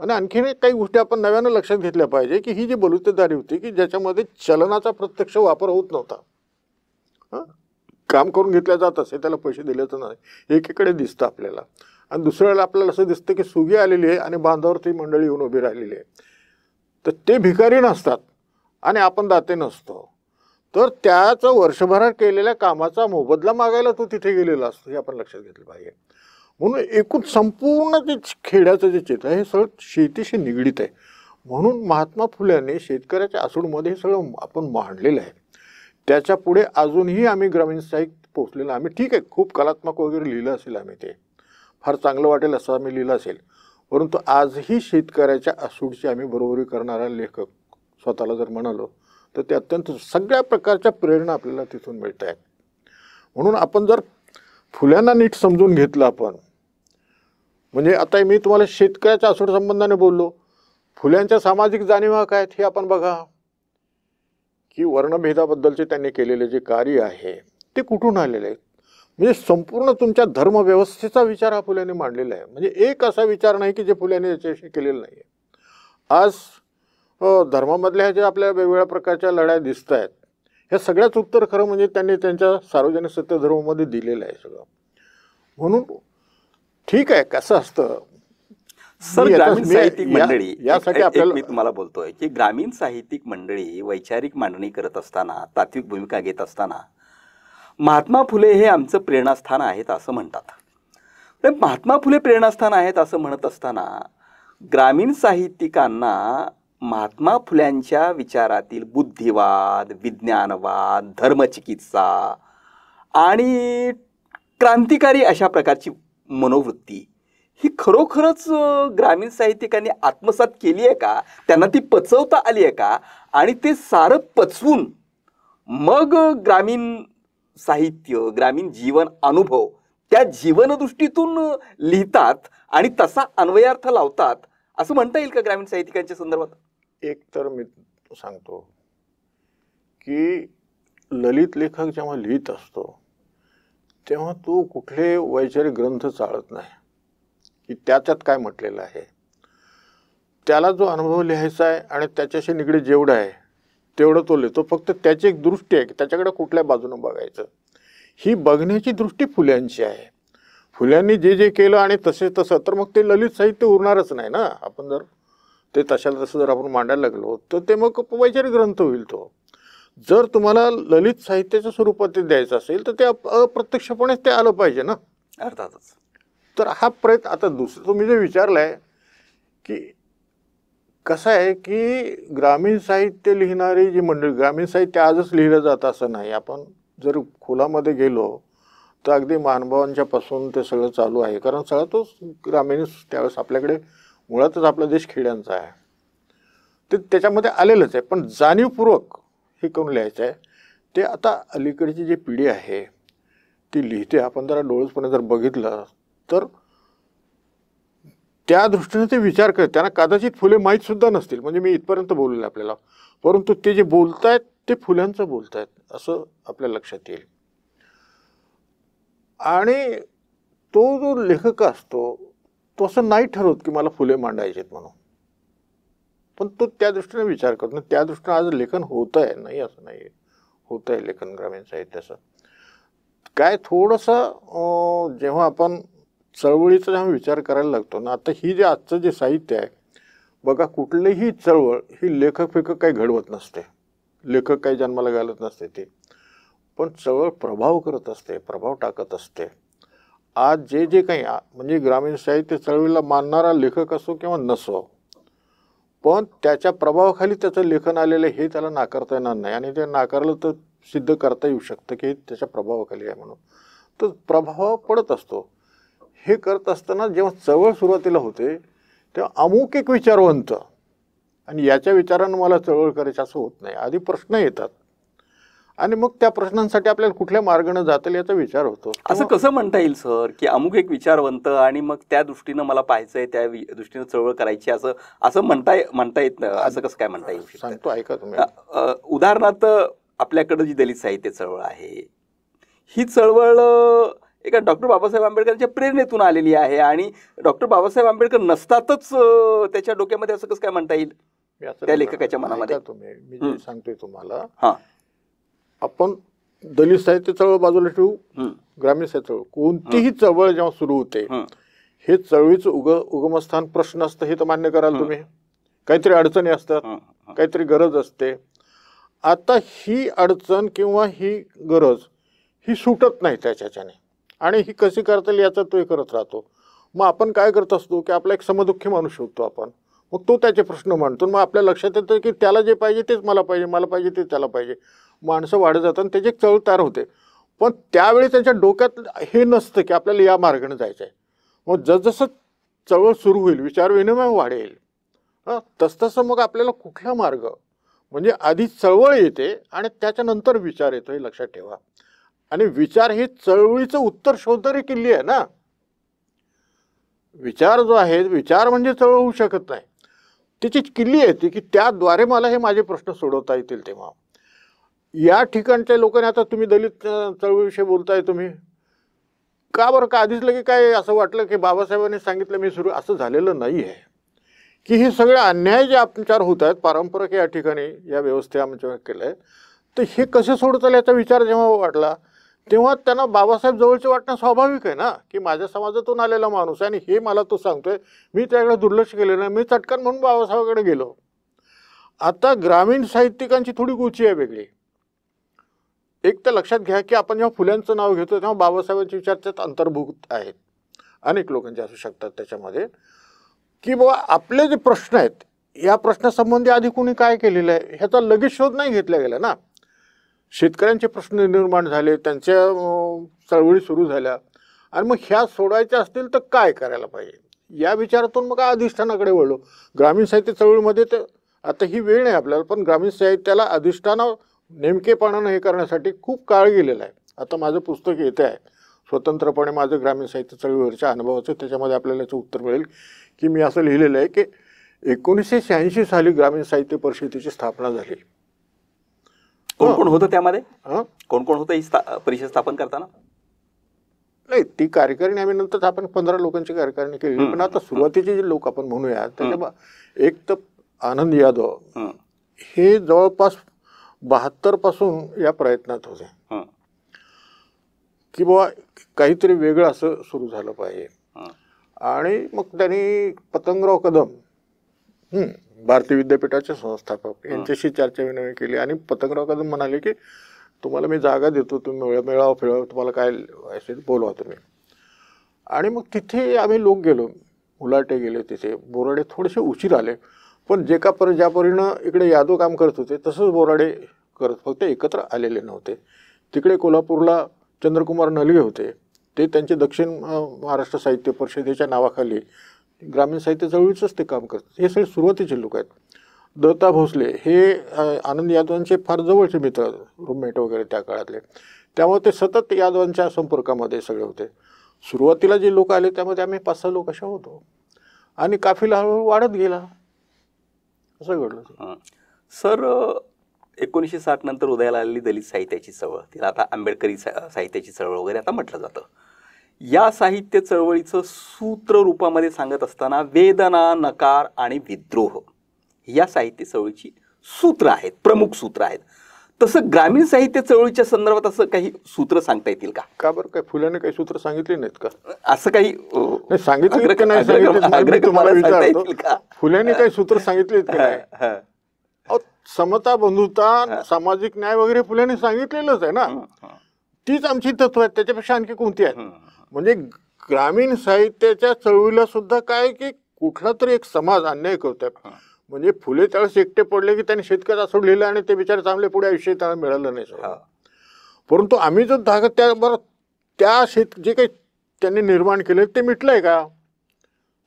आणि आणखीन एक काही गोष्टी आपण नव्यानं लक्षात घेतल्या पाहिजे की ही जी बलुतेदारी होती की ज्याच्यामध्ये चलनाचा प्रत्यक्ष वापर होत नव्हता काम करून घेतल्या जात असे त्याला पैसे दिले तर नाही एकीकडे दिसतं आपल्याला आणि वेळेला आपल्याला असं दिसतं की सुगी आलेली आहे आणि बांधावर ती मंडळी येऊन उभी राहिलेली आहे तर ते भिकारी नसतात आणि आपण दाते नसतो तर त्याचं वर्षभरात केलेल्या कामाचा मोबदला मागायला तो तिथे गेलेला असतो हे आपण लक्षात घेतलं पाहिजे म्हणून एकूण संपूर्ण जे खेड्याचं जे चित्र आहे हे सगळं शेतीशी निगडीत आहे म्हणून महात्मा फुल्याने शेतकऱ्याच्या आसूडमध्ये हे सगळं आपण मांडलेलं आहे त्याच्या पुढे अजूनही आम्ही ग्रामीण साहित्य पोचलेलं आम्ही ठीक आहे खूप कलात्मक वगैरे लिहिलं असेल आम्ही ते फार चांगलं वाटेल असं आम्ही लिहिलं असेल परंतु आजही शेतकऱ्याच्या आसूडची आम्ही बरोबरी करणारा लेखक स्वतःला जर म्हणालो तर ते अत्यंत सगळ्या प्रकारच्या प्रेरणा आपल्याला तिथून मिळत आहेत म्हणून आपण जर फुल्यांना नीट समजून घेतलं आपण म्हणजे आता मी तुम्हाला शेतकऱ्याच्या असूड संबंधाने बोललो फुल्यांच्या सामाजिक जाणीवा काय हे आपण बघा की वर्णभेदाबद्दलचे त्यांनी केलेले जे कार्य आहे ते कुठून आलेले आहे म्हणजे संपूर्ण तुमच्या धर्मव्यवस्थेचा विचार हा फुल्याने मांडलेला आहे म्हणजे एक असा विचार नाही की जे फुल्याने याच्याशी केलेला नाही आहे आज धर्मामधल्या ज्या आपल्या वेगवेगळ्या प्रकारच्या लढाया दिसत आहेत ह्या सगळ्याच उत्तर खरं म्हणजे त्यांनी त्यांच्या सार्वजनिक सत्य दिलेलं आहे सगळं म्हणून ठीक आहे कसं असतं सर ग्रामीण साहित्यिक मंडळी यासाठी आपल्याला मी तुम्हाला बोलतोय की ग्रामीण साहित्यिक मंडळी वैचारिक मांडणी करत असताना तात्विक भूमिका घेत असताना महात्मा फुले हे आमचं प्रेरणास्थान आहेत असं म्हणतात महात्मा फुले प्रेरणास्थान आहेत असं म्हणत असताना ग्रामीण साहित्यिकांना महात्मा फुल्यांच्या विचारातील बुद्धिवाद विज्ञानवाद धर्मचिकित्सा आणि क्रांतिकारी अशा प्रकारची मनोवृत्ती ही खरोखरच ग्रामीण साहित्यिकांनी आत्मसात केली आहे का त्यांना ती पचवता आली आहे का आणि ते सारं पचवून मग ग्रामीण साहित्य ग्रामीण जीवन अनुभव त्या जीवनदृष्टीतून लिहितात आणि तसा अन्वयार्थ लावतात असं म्हणता येईल का ग्रामीण साहित्यिकांच्या संदर्भात एक तर मी सांगतो की ललित लेखक जेव्हा लिहित असतो तेव्हा तो कुठले वैचारिक ग्रंथ चाळत नाही की त्याच्यात काय म्हटलेलं आहे त्याला जो अनुभव लिहायचा आहे आणि त्याच्याशी निगडीत जेवढं आहे तेवढं तो लिहितो फक्त त्याची एक दृष्टी आहे की त्याच्याकडे कुठल्या बाजूनं बघायचं ही बघण्याची दृष्टी फुल्यांची आहे फुल्यांनी जे जे केलं आणि तसे तसं तर मग ते ललित साहित्य उरणारच नाही ना आपण जर ते तशाला तसं जर आपण मांडायला लागलो तर ते मग वैचारिक ग्रंथ होईल तो जर तुम्हाला ललित साहित्याच्या स्वरूपात ते द्यायचं असेल तर ते अप्रत्यक्षपणे ते आलं पाहिजे ना अर्थातच तर हा प्रयत्न आता दुसरं तुम्ही जे विचारलाय की कसं आहे की ग्रामीण साहित्य लिहिणारी जी मंडळी ग्रामीण साहित्य आजच लिहिलं जात असं नाही आपण जर खोलामध्ये गेलो तर अगदी मानभावांच्यापासून पासून ते सगळं चालू आहे कारण सगळं तोच ग्रामीण त्यावेळेस आपल्याकडे मुळातच आपला देश खेड्यांचा आहे ते त्याच्यामध्ये आलेलंच आहे पण जाणीवपूर्वक हे करून लिहायचं आहे ते आता अलीकडची जी पिढी आहे ती लिहिते आपण जरा डोळसपणे जर बघितलं तर त्या दृष्टीने ते विचार करत त्यांना कदाचित फुले माहीतसुद्धा नसतील म्हणजे मी इथपर्यंत आहे आपल्याला परंतु ते जे बोलत आहेत ते फुल्यांचं बोलत आहेत असं आपल्या लक्षात येईल आणि तो जो लेखक असतो तो असं नाही ठरवत की मला फुले मांडायचे आहेत म्हणून पण तो त्या दृष्टीने विचार करतो त्या दृष्टीने आज लेखन होत आहे नाही असं नाही होत आहे लेखन ग्रामीण साहित्याचं काय थोडंसं जेव्हा आपण चळवळीचा जेव्हा विचार करायला लागतो ना आता ही जे आजचं जे साहित्य आहे बघा कुठलीही चळवळ ही लेखक फेखक काही घडवत नसते लेखक काही जन्माला घालत नसते ते पण चळवळ प्रभाव करत असते प्रभाव टाकत असते आज जे जे काही म्हणजे ग्रामीण साहित्य चळवळीला मानणारा लेखक असो किंवा नसो पण त्याच्या प्रभावाखाली त्याचं लेखन आलेलं हे त्याला नाकारता येणार नाही आणि ते नाकारलं तर सिद्ध करता येऊ शकतं की त्याच्या प्रभावाखाली आहे म्हणून तर प्रभाव पडत असतो हे करत असताना जेव्हा चळवळ सुरुवातीला होते तेव्हा अमुक एक विचारवंत आणि याच्या विचारानं मला चळवळ करायची असं होत नाही आधी प्रश्न येतात आणि मग त्या प्रश्नांसाठी आपल्याला कुठल्या मार्गाने जातील याचा विचार होतो असं कसं म्हणता येईल सर की अमुक एक विचारवंत आणि मग त्या दृष्टीनं मला पाहायचंय त्या दृष्टीनं चळवळ करायची असं असं म्हणता म्हणता येत असं कसं काय म्हणता येईल सांगतो ऐका तुम्ही उदाहरणार्थ आपल्याकडं जी दलित साहित्य चळवळ आहे ही चळवळ एका डॉक्टर बाबासाहेब आंबेडकरांच्या प्रेरणेतून आलेली आहे आणि डॉक्टर बाबासाहेब आंबेडकर नसतातच त्याच्या डोक्यामध्ये असं कसं काय म्हणता येईल त्या लेखकाच्या मनामध्ये मी सांगतोय तुम्हाला आपण दलित साहित्य चळवळ बाजूला ठेवू ग्रामीण साहित्य चळवळ कोणतीही चळवळ जेव्हा सुरू होते हे चळवळीचं उग उगमस्थान प्रश्न असतं हे तर मान्य कराल तुम्ही काहीतरी अडचणी असतात काहीतरी गरज असते आता ही अडचण किंवा ही गरज ही सुटत नाही त्याच्याने आणि ही कशी करता येईल याचा तो करत राहतो मग आपण काय करत असतो की आपला एक समदुःखी माणूस शोधतो आपण मग तो त्याचे प्रश्न मांडतो मग आपल्या लक्षात येतं की त्याला जे पाहिजे तेच मला पाहिजे मला पाहिजे ते त्याला पाहिजे माणसं वाढत जातात आणि त्याची चळ तयार होते पण त्यावेळी त्यांच्या डोक्यात हे नसतं की आपल्याला या मार्गाने जायचं आहे मग जसजसं चळवळ सुरू होईल विचार विनिमय वाढेल हां तसतसं मग आपल्याला कुठला मार्ग म्हणजे आधी चळवळ येते आणि त्याच्यानंतर विचार येतो हे लक्षात ठेवा आणि विचार हे चळवळीचं उत्तर शोधणारी किल्ली आहे ना विचार जो आहे विचार म्हणजे चळवळ होऊ शकत नाही त्याची किल्ली येते की त्याद्वारे मला हे माझे प्रश्न सोडवता येतील तेव्हा या ठिकाणच्या लोकांनी आता तुम्ही दलित चळवळीविषयी बोलताय तुम्ही का बरं का आधीच लगे काय असं वाटलं की बाबासाहेबांनी सांगितलं मी सुरू असं झालेलं नाही आहे की हे सगळे अन्याय जे आमच्यावर होत आहेत पारंपरिक या ठिकाणी या व्यवस्थे आमच्या केल्या आहेत तर हे कसे सोडता याचा विचार जेव्हा वाटला तेव्हा त्यांना बाबासाहेब जवळचे वाटणं स्वाभाविक आहे ना की माझ्या समाजातून आलेला माणूस आहे आणि हे मला तो सांगतोय मी त्याकडे दुर्लक्ष केलेलं नाही मी चटकन म्हणून बाबासाहेबाकडे गेलो आता ग्रामीण साहित्यिकांची थोडी गोची आहे वेगळी एक तर लक्षात घ्या की आपण जेव्हा फुल्यांचं नाव घेतो तेव्हा बाबासाहेबांचे विचार त्यात अंतर्भूत आहेत अनेक लोकांचे असू शकतात त्याच्यामध्ये की बाबा आपले जे प्रश्न आहेत या प्रश्नासंबंधी आधी कोणी काय केलेलं आहे ह्याचा लगेच शोध नाही घेतला गेला ना शेतकऱ्यांचे प्रश्न निर्माण झाले त्यांच्या चळवळी सुरू झाल्या आणि मग ह्या सोडायच्या असतील तर काय करायला पाहिजे या विचारातून मग अधिष्ठानाकडे वळलो ग्रामीण साहित्य चळवळीमध्ये तर आता ही वेळ नाही आपल्याला पण ग्रामीण साहित्याला अधिष्ठाना नेमकेपणानं हे करण्यासाठी खूप काळ गेलेला आहे आता माझं पुस्तक येते आहे स्वतंत्रपणे माझं ग्रामीण साहित्य चळवळीवरच्या अनुभवाचं त्याच्यामध्ये आपल्याला याचं उत्तर मिळेल की मी असं लिहिलेलं आहे की एकोणीसशे शहाऐंशी साली ग्रामीण साहित्य परिषदेची स्थापना झाली कोण कोण होतं त्यामध्ये कोण कोण होतं ही परिषद स्थापन करताना नाही ती कार्यकारिणी आम्ही नंतर आपण पंधरा लोकांची कार्यकारिणी केली पण आता सुरुवातीचे जे लोक आपण म्हणूया त्याच्या एक तर आनंद यादव हे जवळपास बहात्तर पासून या प्रयत्नात होते की बाबा काहीतरी वेगळं असं सुरू झालं पाहिजे आणि मग त्यांनी पतंगराव कदम भारतीय विद्यापीठाचे संस्थापक यांच्याशी चर्चा विनिमय केली आणि पतंगराव कदम म्हणाले की तुम्हाला मी जागा देतो तुम्ही मेळावा फिळाव तुम्हाला काय असेल बोलवा तुम्ही आणि मग तिथे आम्ही लोक गेलो उलाटे गेले तिथे बोराडे थोडेसे उशीर आले पण जे का पर ज्या परीनं इकडे यादव काम करत होते तसंच बोराडे करत फक्त एकत्र आलेले नव्हते तिकडे कोल्हापूरला चंद्रकुमार नलगे होते ते त्यांचे दक्षिण महाराष्ट्र साहित्य परिषदेच्या नावाखाली ग्रामीण साहित्य चळवळीचंच ते काम करत हे सगळे सुरुवातीचे लोक आहेत दत्ता भोसले हे आनंद यादवांचे फार जवळचे मित्र रूममेट वगैरे त्या काळातले त्यामुळे ते सतत यादवांच्या संपर्कामध्ये सगळे होते सुरुवातीला जे लोक आले त्यामध्ये आम्ही पाच सहा लोक अशा होतो आणि काफिला हळूहळू वाढत गेला असं घडलं सर एकोणीसशे साठ नंतर उदयाला आलेली दलित साहित्याची चळवळ तिला आता आंबेडकरी सा साहित्याची चळवळ वगैरे आता म्हटलं जातं या साहित्य चळवळीचं सूत्र रूपामध्ये सांगत असताना वेदना नकार आणि विद्रोह या साहित्य चळवळीची सूत्र आहेत प्रमुख सूत्र आहेत तसं ग्रामीण साहित्य चळवळीच्या संदर्भात असं काही सूत्र सांगता येतील का का बरं काय फुल्याने काही सूत्र सांगितले नाहीत का असं काही सांगितलं की फुल्याने काही सूत्र सांगितले समता बंधुता सामाजिक न्याय वगैरे फुल्याने सांगितलेलंच आहे ना तीच आमची तत्व आहेत त्याच्यापेक्षा आणखी कोणती आहेत म्हणजे ग्रामीण साहित्याच्या चळवळीला सुद्धा काय की कुठला तरी एक समाज अन्याय करतोय म्हणजे फुले त्यावेळेस एकटे पडले की त्यांनी असं सोडलेलं आणि ते बिचारे चांगले पुढे आयुष्य त्याला मिळालं नाही परंतु आम्ही जो त्या बरं त्या शेत जे काही त्यांनी निर्माण केले ते मिटलं आहे का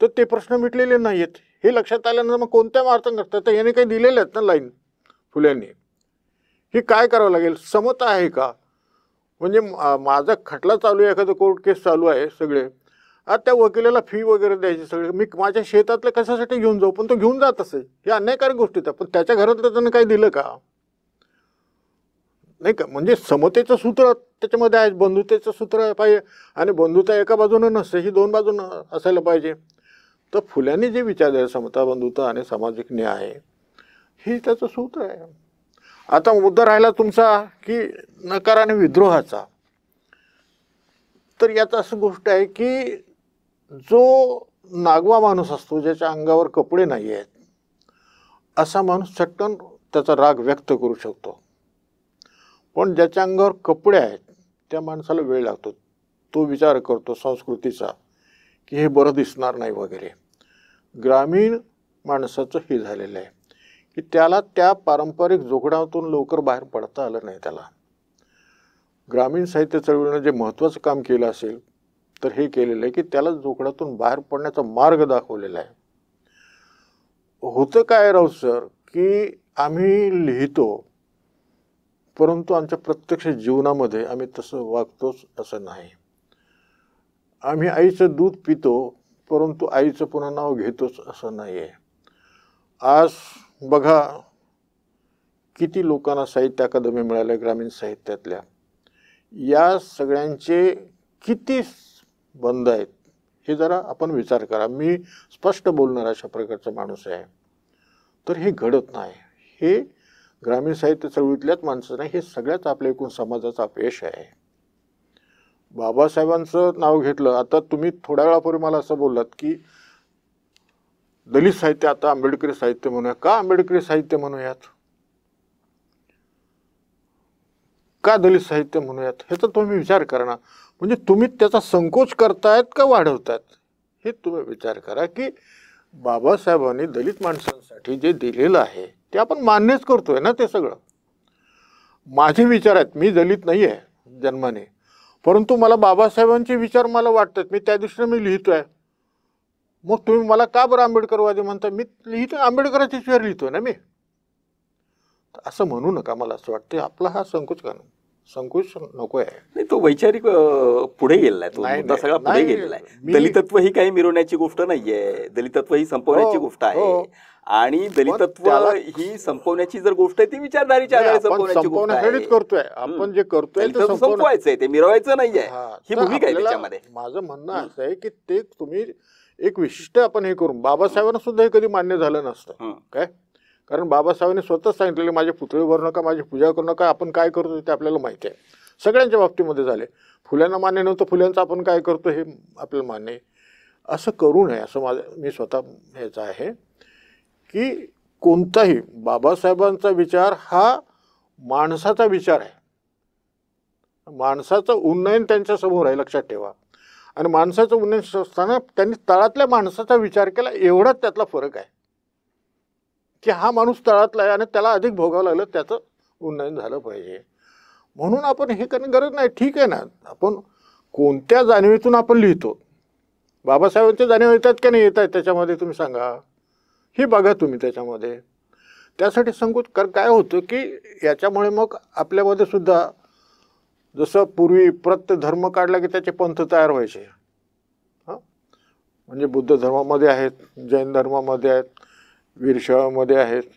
तर ते प्रश्न मिटलेले नाही आहेत हे लक्षात आल्यानंतर मग कोणत्या मार्ग करतात तर याने काही दिलेले आहेत ना लाईन फुल्यांनी हे काय करावं लागेल समता आहे का म्हणजे माझा खटला चालू आहे एखादं कोर्ट केस चालू आहे सगळे आता त्या वकिलाला फी वगैरे द्यायची सगळं मी माझ्या शेतातलं कशासाठी घेऊन जाऊ पण तो घेऊन जात असे हे अन्यायकारक गोष्टी त्या पण त्याच्या घरातलं त्यानं काही दिलं का नाही का म्हणजे समतेचं सूत्र त्याच्यामध्ये आहे बंधुतेचं सूत्र पाहिजे आणि बंधुता एका बाजूनं नसते ही दोन बाजूनं असायला पाहिजे तर फुल्यांनी जे विचार द्यायला समता बंधुता आणि सामाजिक न्याय हे त्याचं सूत्र आहे आता मुद्दा राहिला तुमचा की नकार आणि विद्रोहाचा तर यात असं गोष्ट आहे की जो नागवा माणूस असतो ज्याच्या अंगावर कपडे नाही आहेत असा माणूस चटकन त्याचा राग व्यक्त करू शकतो पण ज्याच्या अंगावर कपडे आहेत त्या माणसाला वेळ लागतो तो विचार करतो संस्कृतीचा की हे बरं दिसणार नाही वगैरे ग्रामीण माणसाचं हे झालेलं आहे की त्याला त्या पारंपरिक जोगडातून लवकर बाहेर पडता आलं नाही त्याला ग्रामीण साहित्य चळवळीनं जे महत्त्वाचं काम केलं असेल तर हे केलेलं आहे की त्याला झोकडातून बाहेर पडण्याचा मार्ग दाखवलेला आहे होतं काय राव सर की आम्ही लिहितो परंतु आमच्या प्रत्यक्ष जीवनामध्ये आम्ही तसं वागतोच असं नाही आम्ही आईचं दूध पितो परंतु आईचं पुन्हा नाव घेतोच असं नाही आहे आज बघा किती लोकांना साहित्य अकादमी मिळाल्या ग्रामीण साहित्यातल्या या सगळ्यांचे किती बंद आहेत हे जरा आपण विचार करा मी स्पष्ट बोलणार अशा प्रकारचा माणूस आहे तर हे घडत नाही हे ग्रामीण साहित्य चळवळीतल्याच नाही हे सगळ्याच आपल्या एकूण समाजाचं अपयश आहे बाबासाहेबांचं नाव घेतलं आता तुम्ही थोड्या वेळापूर्वी मला असं बोललात की दलित साहित्य आता आंबेडकरी साहित्य म्हणूया का आंबेडकरी साहित्य म्हणूयात का दलित साहित्य म्हणूयात ह्याचा तुम्ही विचार करा ना म्हणजे तुम्ही त्याचा संकोच करतायत का वाढवतायत हे तुम्ही विचार करा की बाबासाहेबांनी दलित माणसांसाठी जे दिलेलं आहे ते आपण मान्यच करतोय ना ते सगळं माझे विचार आहेत मी दलित नाही आहे जन्माने परंतु मला बाबासाहेबांचे विचार मला वाटतात मी त्या दृष्टीने मी लिहितो आहे मग तुम्ही मला का बरं आंबेडकरवादी म्हणता मी लिहितो आंबेडकराचे विचार लिहितो ना मी असं म्हणू नका मला असं वाटतं आपला हा संकोच करणं संकोच नको आहे नाही तो वैचारिक पुढे गेलेला आहे तो मुद्दा सगळा पुढे गेलेला आहे दलितत्व ही काही मिरवण्याची गोष्ट नाहीये दलितत्व ही संपवण्याची हो, गोष्ट आहे हो. आणि दलितत्व ही संपवण्याची जर गोष्ट आहे ती विचारधारीच्या आधारे संपवण्याची करतोय आपण जे करतोय आहे ते मिरवायचं नाहीये ही भूमिका आहे त्याच्यामध्ये माझं म्हणणं असं आहे की ते तुम्ही एक विशिष्ट आपण हे करून बाबासाहेबांना सुद्धा हे कधी मान्य झालं नसतं काय कारण बाबासाहेबांनी स्वतःच सांगितलेले माझे पुतळे भरू नका माझी पूजा करू नका आपण काय करतो ते आपल्याला माहिती आहे सगळ्यांच्या बाबतीमध्ये झाले फुल्यांना मान्य नव्हतं फुल्यांचं आपण काय करतो हे आपल्याला मान्य आहे असं करू नये असं माझं मी स्वतः ह्याचं आहे की कोणताही बाबासाहेबांचा विचार हा माणसाचा विचार आहे माणसाचं उन्नयन त्यांच्यासमोर आहे लक्षात ठेवा आणि माणसाचं उन्नयन असताना त्यांनी तळातल्या माणसाचा विचार केला एवढाच त्यातला फरक आहे की हा माणूस तळातला आहे आणि त्याला अधिक भोगावं लागलं त्याचं उन्नयन झालं पाहिजे म्हणून आपण हे करणं गरज नाही ठीक आहे ना आपण कोणत्या जाणीवेतून आपण लिहितो बाबासाहेबांच्या जाणीव येतात की नाही येत आहेत त्याच्यामध्ये तुम्ही सांगा हे बघा तुम्ही त्याच्यामध्ये त्यासाठी सांगू कारण काय होतं की याच्यामुळे मग आपल्यामध्ये सुद्धा जसं पूर्वी प्रत्य धर्म काढला की त्याचे पंथ तयार व्हायचे हां म्हणजे बुद्ध धर्मामध्ये आहेत जैन धर्मामध्ये आहेत वीरशवामध्ये आहेत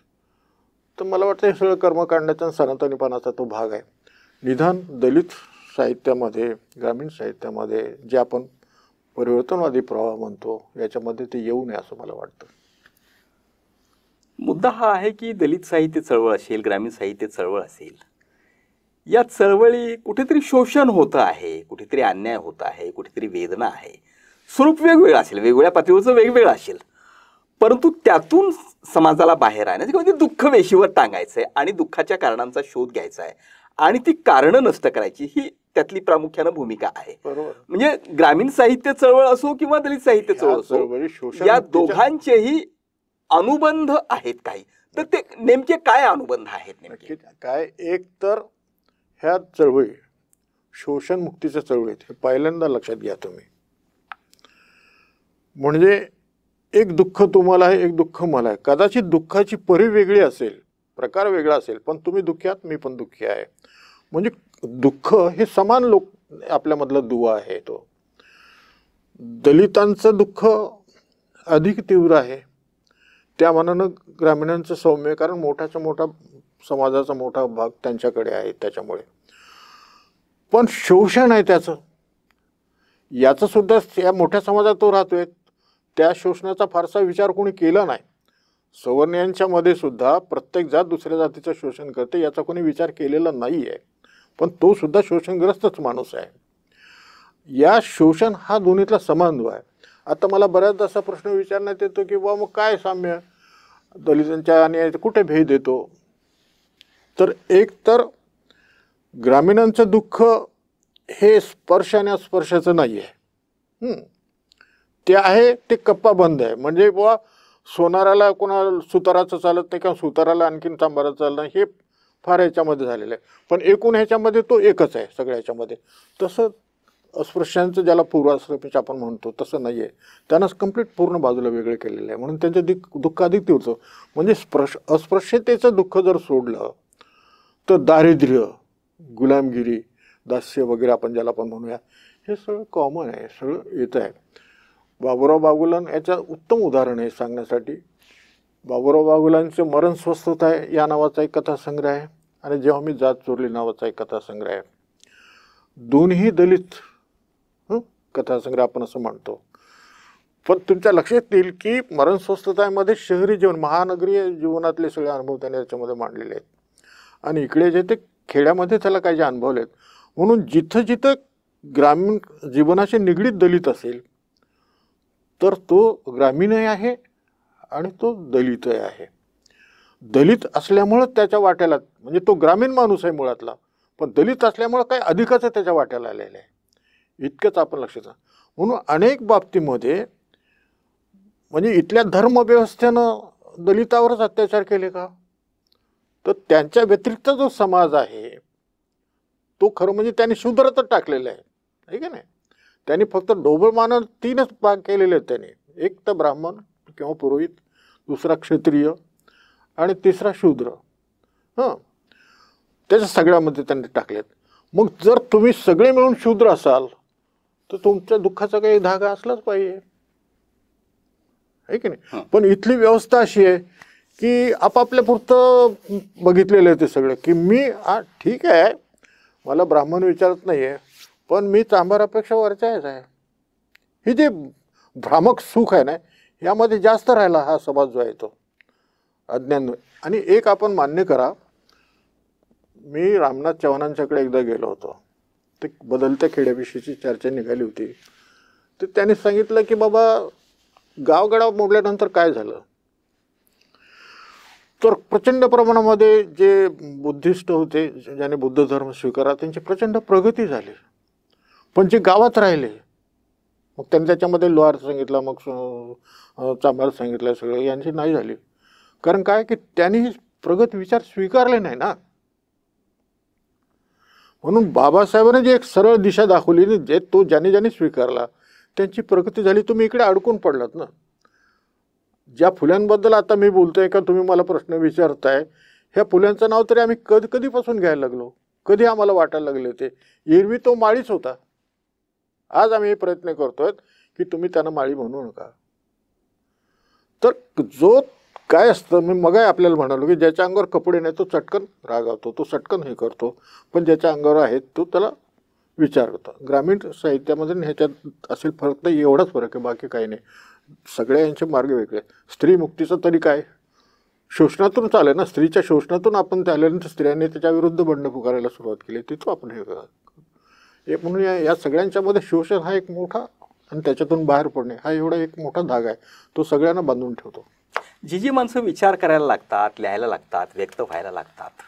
तर मला वाटतं हे सगळं कर्मकांडाच्या सनातनीपणाचा तो भाग आहे निधन दलित साहित्यामध्ये ग्रामीण साहित्यामध्ये जे आपण परिवर्तनवादी प्रवाह म्हणतो याच्यामध्ये ते येऊ नये असं मला वाटतं मुद्दा हा आहे की दलित साहित्य चळवळ असेल ग्रामीण साहित्य चळवळ असेल या चळवळी कुठेतरी शोषण होतं आहे कुठेतरी अन्याय होत आहे कुठेतरी वेदना आहे स्वरूप वेगवेगळं असेल वेगवेगळ्या पातळीवरचं वेगवेगळं असेल परंतु त्यातून समाजाला बाहेर आहे ना म्हणजे दुःख वेशीवर टांगायचं आहे आणि दुःखाच्या कारणांचा शोध घ्यायचा आहे आणि ती कारण नष्ट करायची ही त्यातली प्रामुख्यानं भूमिका आहे म्हणजे ग्रामीण साहित्य चळवळ असो किंवा दलित साहित्य चळवळ असो या दोघांचेही अनुबंध आहेत काही तर ते नेमके काय अनुबंध आहेत नेमके काय एक तर ह्या चळवळी मुक्तीच्या चळवळीत हे पहिल्यांदा लक्षात घ्या तुम्ही म्हणजे एक दुःख तुम्हाला आहे एक दुःख मला आहे कदाचित दुःखाची परी वेगळी असेल प्रकार वेगळा असेल पण तुम्ही दुःखी आहात मी पण दुःखी आहे म्हणजे दुःख हे समान लोक आपल्यामधला दुवा आहे तो दलितांचं दुःख अधिक तीव्र आहे त्या मनानं ग्रामीणांचं सौम्य कारण मोठाचा मोठा समाजाचा मोठा भाग त्यांच्याकडे आहे त्याच्यामुळे पण शोषण आहे त्याचं सुद्धा या मोठ्या समाजात तो राहतोय त्या शोषणाचा फारसा विचार कोणी केला नाही यांच्यामध्ये सुद्धा प्रत्येक जात दुसऱ्या जातीचं शोषण करते याचा कोणी विचार केलेला नाही आहे पण तो सुद्धा शोषणग्रस्तच माणूस आहे या शोषण हा दोन्हीतला संबंध आहे आता मला बऱ्याचदा असा प्रश्न विचारण्यात येतो की बा मग काय साम्य दलितांच्या आणि कुठे भेद येतो तर एक तर ग्रामीणांचं दुःख हे स्पर्श आणि अस्पर्शाचं नाही आहे ते आहे ते कप्पा बंद आहे म्हणजे बुवा सोनाराला कोणा सुताराचं चालत नाही किंवा सुताराला आणखीन सांभाराचं चालत नाही हे फार ह्याच्यामध्ये झालेलं आहे पण एकूण ह्याच्यामध्ये तो एकच आहे सगळ्या ह्याच्यामध्ये तसं अस्पृश्यांचं ज्याला पूर्वाश्रमीच आपण म्हणतो तसं नाही आहे त्यांनाच कम्प्लीट पूर्ण बाजूला वेगळं केलेलं आहे म्हणून त्यांचं दिक दुःख अधिक तीव्र म्हणजे स्पृश अस्पृश्यतेचं दुःख जर सोडलं तर दारिद्र्य गुलामगिरी दास्य वगैरे आपण ज्याला आपण म्हणूया हे सगळं कॉमन आहे सगळं येतं आहे बाबुराव बागुलान याच्या उत्तम उदाहरण आहे सांगण्यासाठी बाबुराव बागुलांचं मरण स्वस्थता आहे या नावाचा एक कथासंग्रह आहे आणि जेव्हा मी जात चोरली नावाचा एक कथासंग्रह आहे दोन्ही दलित कथासंग्रह आपण असं म्हणतो पण तुमच्या लक्षात येईल की मरण स्वस्थतामध्ये शहरी जीवन महानगरीय जीवनातले सगळे अनुभव त्याने याच्यामध्ये मांडलेले आहेत आणि इकडे जे ते खेड्यामध्ये त्याला काही जे अनुभवले आहेत म्हणून जिथं जिथं ग्रामीण जीवनाशी निगडीत दलित असेल तर तो ग्रामीणही आहे आणि तो दलितही आहे दलित असल्यामुळं त्याच्या वाट्याला म्हणजे तो ग्रामीण माणूस आहे मुळातला पण दलित असल्यामुळं काही अधिकच त्याच्या वाट्याला आलेलं आहे इतकंच आपण लक्षात म्हणून अनेक बाबतीमध्ये म्हणजे इथल्या धर्मव्यवस्थेनं दलितावरच अत्याचार केले का तर त्यांच्या व्यतिरिक्त जो समाज आहे तो खरं म्हणजे त्यांनी शूद्र तर टाकलेला आहे आहे का नाही त्यांनी फक्त डोबळमान तीनच भाग केलेले आहेत त्यांनी एक तर ब्राह्मण किंवा पुरोहित दुसरा क्षत्रिय आणि तिसरा शूद्र ह त्याच्या सगळ्यामध्ये त्यांनी टाकलेत मग जर तुम्ही सगळे मिळून शूद्र असाल तर तुमच्या दुःखाचा काही धागा असलाच पाहिजे आहे की नाही पण इथली व्यवस्था अशी आहे की आपापल्या पुरतं बघितलेलं आहे ते सगळं की मी ठीक आहे मला ब्राह्मण विचारत नाही आहे पण मी तांबारापेक्षा वरच्याच आहे ही जे भ्रामक सुख आहे ना यामध्ये जास्त राहिला हा समाज जो आहे तो अज्ञान आणि एक आपण मान्य करा मी रामनाथ चव्हाणांच्याकडे एकदा गेलो होतो ते बदलत्या खेड्याविषयीची चर्चा निघाली होती तर त्यांनी सांगितलं की बाबा गावगडाव मोडल्यानंतर काय झालं तर प्रचंड प्रमाणामध्ये जे बुद्धिस्ट होते ज्याने बुद्ध धर्म स्वीकारा त्यांची प्रचंड प्रगती झाली पण जे गावात राहिले मग त्यांनी त्याच्यामध्ये लोहार सांगितला मग चांभार सांगितलं सगळं यांची नाही झाली कारण काय की त्यांनी प्रगत विचार स्वीकारले नाही ना म्हणून बाबासाहेबांनी जी एक सरळ दिशा दाखवली जे तो ज्याने ज्याने स्वीकारला त्यांची प्रगती झाली तुम्ही इकडे अडकून पडलात ना ज्या फुल्यांबद्दल आता मी बोलतोय का तुम्ही मला प्रश्न विचारताय ह्या फुल्यांचं नाव तरी आम्ही कधी कधीपासून घ्यायला लागलो कधी आम्हाला वाटायला लागले ते एरवी तो माळीच होता आज आम्ही प्रयत्न करतोय की तुम्ही त्यांना माळी म्हणू नका तर जो काय असतं मी मग आपल्याला म्हणालो की ज्याच्या अंगावर कपडे नाही तो चटकन रागावतो तो चटकन हे करतो पण ज्याच्या अंगावर आहेत तो त्याला विचार करतो ग्रामीण साहित्यामध्ये ह्याच्यात असेल फरक तर एवढाच फरक आहे बाकी काही नाही सगळ्यांचे मार्ग वेगळे स्त्री मुक्तीचा तरी काय शोषणातून चालेल ना स्त्रीच्या शोषणातून आपण त्याल्यानंतर स्त्रियांनी त्याच्याविरुद्ध बंड पुकारायला सुरुवात केली तो आपण हे एक म्हणून या सगळ्यांच्यामध्ये शोषण हा एक मोठा आणि त्याच्यातून बाहेर पडणे हा एवढा एक मोठा धागा आहे तो सगळ्यांना बांधून ठेवतो जी जी माणसं विचार करायला लागतात लिहायला लागतात व्यक्त व्हायला लागतात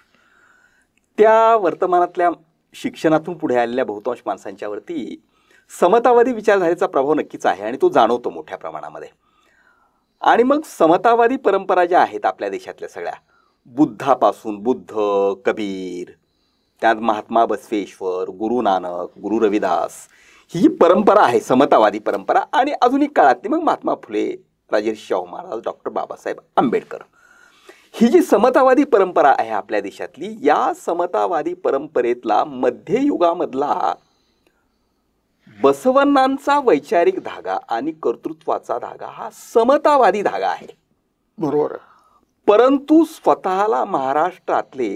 त्या वर्तमानातल्या शिक्षणातून पुढे आलेल्या बहुतांश माणसांच्यावरती समतावादी विचारधारेचा प्रभाव नक्कीच आहे आणि तो जाणवतो मोठ्या प्रमाणामध्ये आणि मग समतावादी परंपरा ज्या आहेत आपल्या देशातल्या सगळ्या बुद्धापासून बुद्ध कबीर त्यात महात्मा बसवेश्वर गुरु नानक गुरु रविदास ही परंपरा आहे समतावादी परंपरा आणि आधुनिक काळातली मग महात्मा फुले राजेश शाहू महाराज डॉक्टर बाबासाहेब आंबेडकर ही जी समतावादी परंपरा आहे आपल्या देशातली या समतावादी परंपरेतला मध्ययुगामधला बसवन्नांचा वैचारिक धागा आणि कर्तृत्वाचा धागा हा समतावादी धागा आहे बरोबर परंतु स्वतःला महाराष्ट्रातले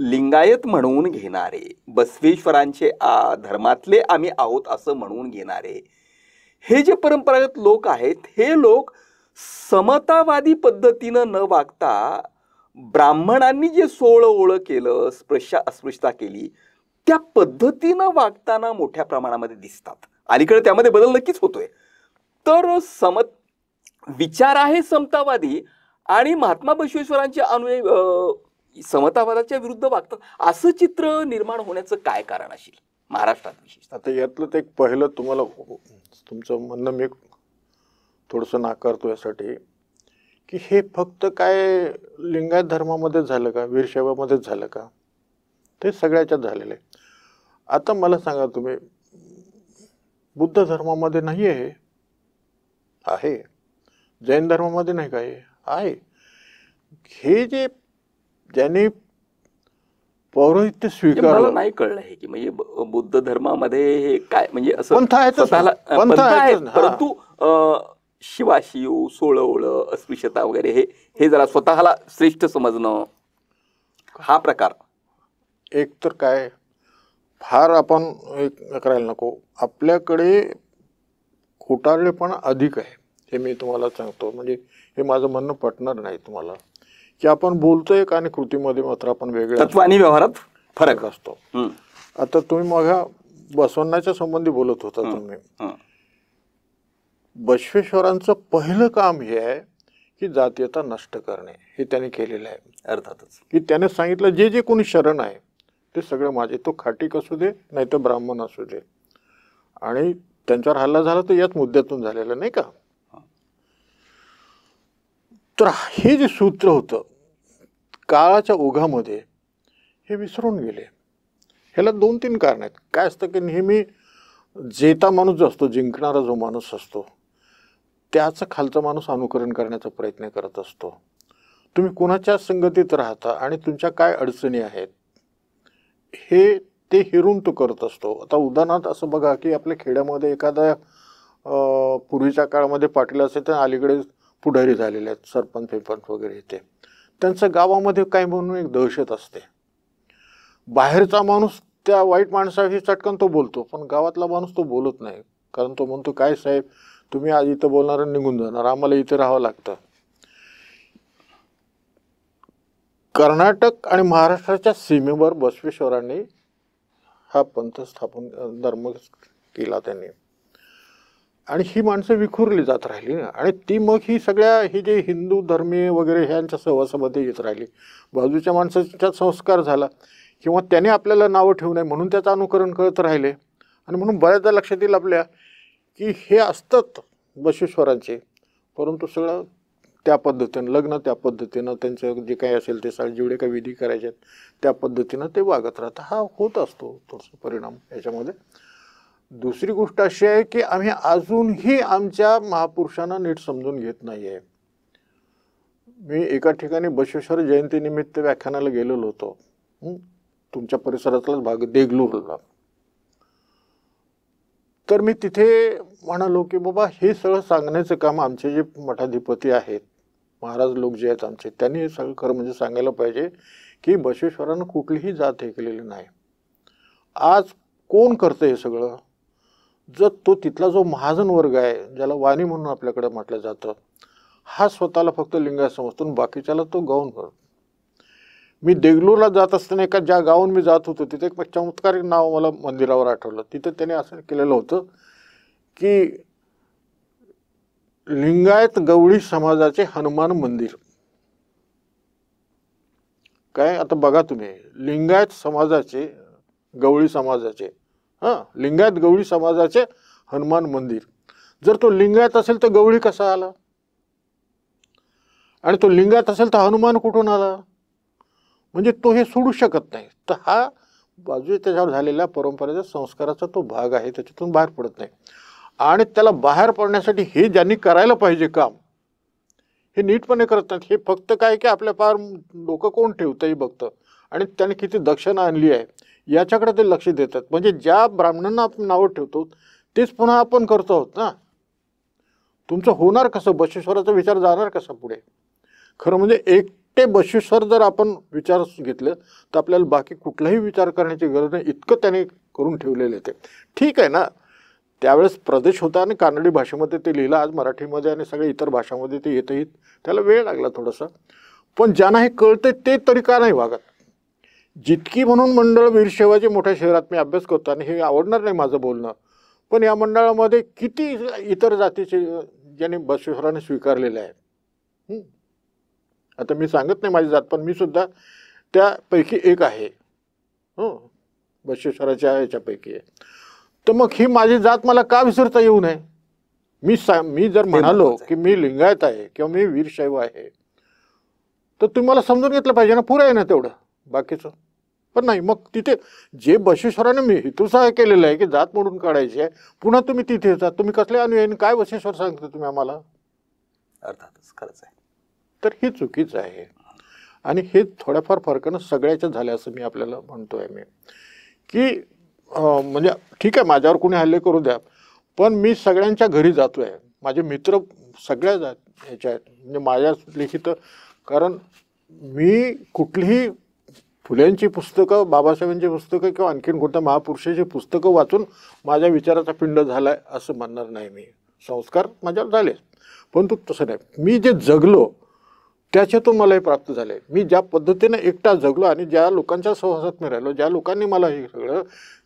लिंगायत म्हणून घेणारे बसवेश्वरांचे आ धर्मातले आम्ही आहोत असं म्हणून घेणारे हे जे परंपरागत लोक आहेत हे लोक समतावादी पद्धतीनं न वागता ब्राह्मणांनी जे सोळ ओळ केलं स्पृश अस्पृश्यता केली त्या पद्धतीनं वागताना मोठ्या प्रमाणामध्ये दिसतात अलीकडे त्यामध्ये बदल नक्कीच होतोय तर सम विचार आहे समतावादी आणि महात्मा बसवेश्वरांचे अनुय समतावादाच्या विरुद्ध वागतात असं चित्र निर्माण होण्याचं काय कारण असेल महाराष्ट्रात विशेष आता यातलं ते एक पहिलं तुम्हाला हो, हो, तुमचं म्हणणं मी थोडस नाकारतो यासाठी की हे फक्त काय लिंगायत धर्मामध्ये झालं का वीरशैवामध्येच झालं का ते सगळ्याच्यात झालेलं आहे आता मला सांगा तुम्ही बुद्ध धर्मामध्ये नाही आहे आहे जैन धर्मामध्ये नाही काय आहे हे जे ज्यांनी पौरोहित्य म्हणजे स्वीकार नाही कळलं हे की म्हणजे बुद्ध धर्मामध्ये हे काय म्हणजे असं परंतु शिवाशी शिवाशिव सोळवळ अस्पृश्यता वगैरे हे हे जरा स्वतःला श्रेष्ठ समजणं हा प्रकार एक तर काय फार आपण करायला नको आपल्याकडे खोटारलेपणा अधिक आहे हे मी तुम्हाला सांगतो म्हणजे हे माझं म्हणणं पटणार नाही तुम्हाला की आपण बोलतो एक आणि कृतीमध्ये मात्र आपण वेगळ्या तत्व आणि व्यवहारात फरक असतो आता तुम्ही मग बसवण्याच्या संबंधी बोलत होता तुम्ही बसवेश्वरांचं पहिलं काम हे आहे की जातीयता नष्ट करणे हे त्याने केलेलं आहे अर्थातच की त्याने सांगितलं जे जे कोणी शरण आहे ते सगळं माझे तो खाटीक असू दे नाही तर ब्राह्मण असू दे आणि त्यांच्यावर हल्ला झाला तर याच मुद्द्यातून झालेला नाही का तर हे जे सूत्र होतं काळाच्या ओघामध्ये हे विसरून गेले ह्याला दोन तीन कारण आहेत काय असतं की नेहमी जेता माणूस जो असतो जिंकणारा जो माणूस असतो त्याचं खालचा माणूस अनुकरण करण्याचा प्रयत्न करत असतो तुम्ही कोणाच्या संगतीत राहता आणि तुमच्या काय अडचणी आहेत हे ते हिरून तो करत असतो आता उदाहरणार्थ असं बघा की आपल्या खेड्यामध्ये एखादा पूर्वीच्या काळामध्ये पाटील असेल तर अलीकडे पुढारी झालेले आहेत सरपंच फेपंच वगैरे येते त्यांचं गावामध्ये काय म्हणून एक दहशत असते बाहेरचा माणूस त्या वाईट माणसाशी चटकन तो बोलतो पण गावातला माणूस तो बोलत नाही कारण तो म्हणतो काय साहेब तुम्ही आज इथं बोलणार निघून जाणार आम्हाला इथे राहावं लागतं कर्नाटक आणि महाराष्ट्राच्या सीमेवर बसवेश्वरांनी हा पंथ स्थापन धर्म केला त्यांनी आणि ही माणसं विखुरली जात राहिली ना आणि ती मग ही सगळ्या ही जे हिंदू धर्मीय वगैरे ह्यांच्या सहवासामध्ये येत राहिली बाजूच्या माणसाच्या संस्कार झाला किंवा त्याने आपल्याला नावं ठेवू नये म्हणून त्याचं अनुकरण करत राहिले आणि म्हणून बऱ्याचदा लक्षात येईल आपल्या की हे असतात बसेश्वरांचे परंतु सगळं त्या पद्धतीनं लग्न त्या पद्धतीनं त्यांचं जे काही असेल ते सगळे जेवढे काही विधी करायचे आहेत त्या पद्धतीनं ते वागत राहतं हा होत असतो थोडासा परिणाम याच्यामध्ये दुसरी गोष्ट अशी आहे की आम्ही अजूनही आमच्या महापुरुषांना नीट समजून घेत नाही आहे मी एका ठिकाणी बसवेश्वर जयंतीनिमित्त व्याख्यानाला गेलेलो होतो तुमच्या परिसरातलाच भाग देगलूरला तर मी तिथे म्हणालो की बाबा हे सगळं सांगण्याचं काम आमचे जे मठाधिपती आहेत महाराज लोक जे आहेत आमचे त्यांनी हे सगळं खरं म्हणजे सांगायला पाहिजे की बसवेश्वरानं कुठलीही जात हे केलेली नाही आज कोण करतं हे सगळं जर तो तिथला जो महाजन वर्ग आहे ज्याला वाणी म्हणून आपल्याकडे म्हटलं जातं हा स्वतःला फक्त लिंगायत समजतो बाकीच्याला तो गाऊन करतो मी देगलूरला जात असताना एका ज्या गावून मी जात होतो तिथे एक चमत्कारिक नाव मला मंदिरावर आठवलं तिथे त्याने असं केलेलं होतं की लिंगायत गवळी समाजाचे हनुमान मंदिर काय आता बघा तुम्ही लिंगायत समाजाचे गवळी समाजाचे हा लिंगायत गवळी समाजाचे हनुमान मंदिर जर तो लिंगायत असेल तर गवळी कसा आला आणि तो लिंगायत असेल तर हनुमान कुठून आला म्हणजे तो हे सोडू शकत नाही तर हा बाजू त्याच्यावर झालेल्या परंपरेचा संस्काराचा तो भाग आहे त्याच्यातून बाहेर पडत नाही आणि त्याला बाहेर पडण्यासाठी हे ज्यांनी करायला पाहिजे काम हे नीटपणे करत नाहीत हे फक्त काय की आपल्या पार लोक कोण ठेवतं हे बघतं आणि त्याने किती दक्षणा आणली आहे याच्याकडे ते लक्ष देतात म्हणजे ज्या ब्राह्मणांना आपण नावं ठेवतो तेच पुन्हा आपण करतो आहोत ना तुमचं होणार कसं बशेश्वराचा विचार जाणार कसा पुढे खरं म्हणजे एकटे बशेश्वर जर आपण विचार घेतलं तर आपल्याला बाकी कुठलाही विचार करण्याची गरज नाही इतकं त्याने करून ठेवलेले ते ठीक आहे ना त्यावेळेस प्रदेश होता आणि कानडी भाषेमध्ये ते लिहिलं आज मराठीमध्ये आणि सगळ्या इतर भाषामध्ये ते येतही त्याला वेळ लागला थोडासा पण ज्यांना हे कळते ते तरी का नाही वागत जितकी म्हणून मंडळ वीरशैवाची मोठ्या शहरात मी अभ्यास करतो आणि हे आवडणार नाही माझं बोलणं पण या मंडळामध्ये किती इतर जातीचे ज्याने बसवेश्वराने स्वीकारलेले आहे आता मी सांगत नाही माझी जात पण मी सुद्धा त्यापैकी एक आहे हो बसवेश्वराच्या याच्यापैकी आहे तर मग ही माझी जात मला का विसरता येऊ नये मी सा मी जर म्हणालो की मी लिंगायत आहे किंवा मी वीरशैव आहे तर तुम्हाला समजून घेतलं पाहिजे ना पुरं आहे ना तेवढं बाकीचं पण नाही मग तिथे जे बशेश्वराने मी हेतुसहाय केलेलं आहे की जात म्हणून काढायची आहे पुन्हा तुम्ही तिथे येतात तुम्ही कसले अनुयायी काय बशेश्वर सांगता तुम्ही आम्हाला अर्थातच खरंच आहे तर हे चुकीचं आहे आणि हे थोड्याफार फरकानं सगळ्याच्या झाल्या असं मी आपल्याला म्हणतो आहे मी की म्हणजे ठीक आहे माझ्यावर कोणी हल्ले करू द्या पण मी सगळ्यांच्या घरी जातो आहे माझे मित्र सगळ्या जात ह्याच्या आहेत म्हणजे माझ्या लिखित कारण मी कुठलीही फुल्यांची पुस्तकं बाबासाहेबांची पुस्तकं किंवा आणखीन कोणत्या महापुरुषाची पुस्तकं वाचून माझ्या विचाराचा पिंड झाला आहे असं म्हणणार नाही मी संस्कार माझ्यावर झाले परंतु तसं नाही मी जे जगलो त्याच्यातून मला हे प्राप्त झाले मी ज्या पद्धतीनं एकटा जगलो आणि ज्या लोकांच्या सहवासात मी राहिलो ज्या लोकांनी मला हे सगळं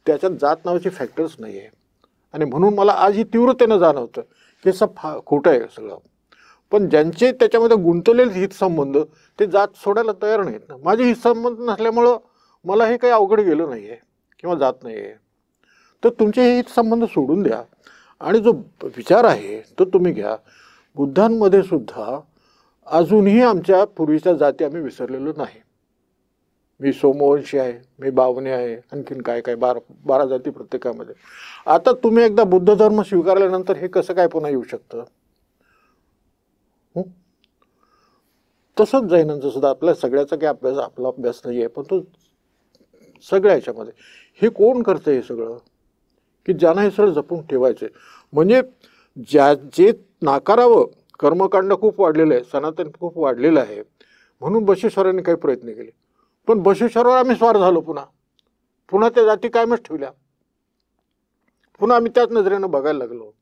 त्याच्यात जात नावाची फॅक्टर्स नाही आहे आणि म्हणून मला आज ही तीव्रतेनं जाणवतं की असं फा खोटं आहे सगळं पण ज्यांचे त्याच्यामध्ये गुंतवलेले हितसंबंध ते जात सोडायला तयार नाहीत ना माझे हितसंबंध नसल्यामुळं मला हे काही अवघड गेलं नाही आहे किंवा जात नाही आहे तर तुमचे हे हितसंबंध सोडून द्या आणि जो विचार आहे तो तुम्ही घ्या बुद्धांमध्ये सुद्धा अजूनही आमच्या पूर्वीच्या जाती आम्ही विसरलेलो नाही मी सोमवंशी आहे मी बावने आहे आणखीन काय काय बारा बारा जाती प्रत्येकामध्ये आता तुम्ही एकदा बुद्ध धर्म स्वीकारल्यानंतर हे कसं काय पुन्हा येऊ शकतं तसंच जैनांचं सुद्धा आपल्या सगळ्याचा काही अभ्यास आपला अभ्यास नाही आहे पण तो सगळ्या ह्याच्यामध्ये हे कोण करतं हे सगळं की ज्यांना हे सगळं जपून ठेवायचं म्हणजे ज्या जे नाकारावं कर्मकांड खूप वाढलेलं आहे सनातन खूप वाढलेलं आहे म्हणून बशेश्वरांनी काही प्रयत्न केले पण बशेश्वरावर आम्ही स्वार झालो पुन्हा पुन्हा त्या जाती कायमच ठेवल्या पुन्हा आम्ही त्याच नजरेनं बघायला लागलो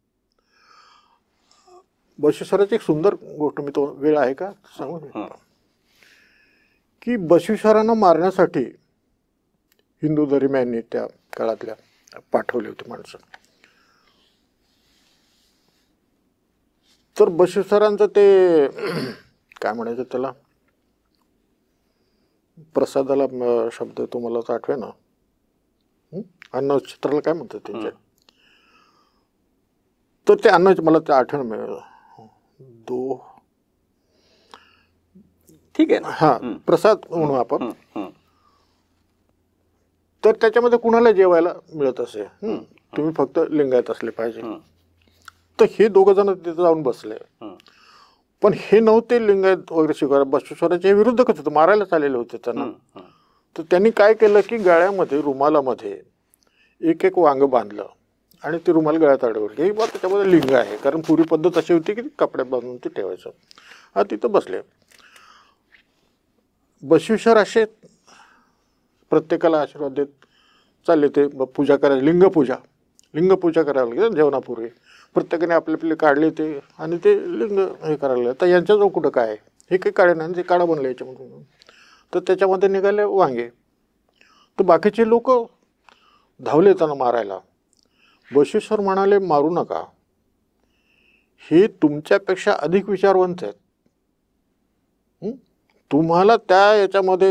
बशेश्वराची एक सुंदर गोष्ट मी तो वेळ आहे का सांगू की बशेश्वरांना मारण्यासाठी हिंदू दरम्यान त्या काळातल्या पाठवले होते माणसं तर बशेश्वरांचं ते काय म्हणायचं त्याला प्रसादाला शब्द तुम्हाला आठवे ना चित्राला काय म्हणतात त्यांच्या तर ते अन्न मला ते आठवण मिळालं दो ठीक आहे ना हा प्रसाद म्हणू आपण तर त्याच्यामध्ये कुणाला जेवायला मिळत असे तुम्ही फक्त लिंगायत असले पाहिजे तर हे दोघं जण तिथे जाऊन बसले पण हे नव्हते लिंगायत वगैरे शिकवायला बसवेश्वराच्या विरुद्धच होते मारायलाच आलेले होते त्यांना तर त्यांनी काय केलं की गाळ्यामध्ये रुमालामध्ये एक एक वांग बांधलं आणि ते रुमाल गळ्यात अडवली हे बा त्याच्यामध्ये लिंग आहे कारण पूर्वी पद्धत अशी होती की कपड्यात बांधून ते ठेवायचं हा तिथं बसले बशिवशर असे प्रत्येकाला आशीर्वाद देत चालले ते पूजा करायला लिंगपूजा लिंगपूजा करायला लागेल जेवणापूर्वी प्रत्येकाने आपले आपले काढले ते आणि ते लिंग हे करायला लागलं तर यांच्याजवळ कुठं काय हे काही काढे नाही ते काढा बनलं याच्यामधून तर त्याच्यामध्ये निघाले वांगे तर बाकीचे लोक धावले त्यांना मारायला बशेश्वर म्हणाले मारू नका हे तुमच्यापेक्षा अधिक विचारवंत आहेत तुम्हाला त्या याच्यामध्ये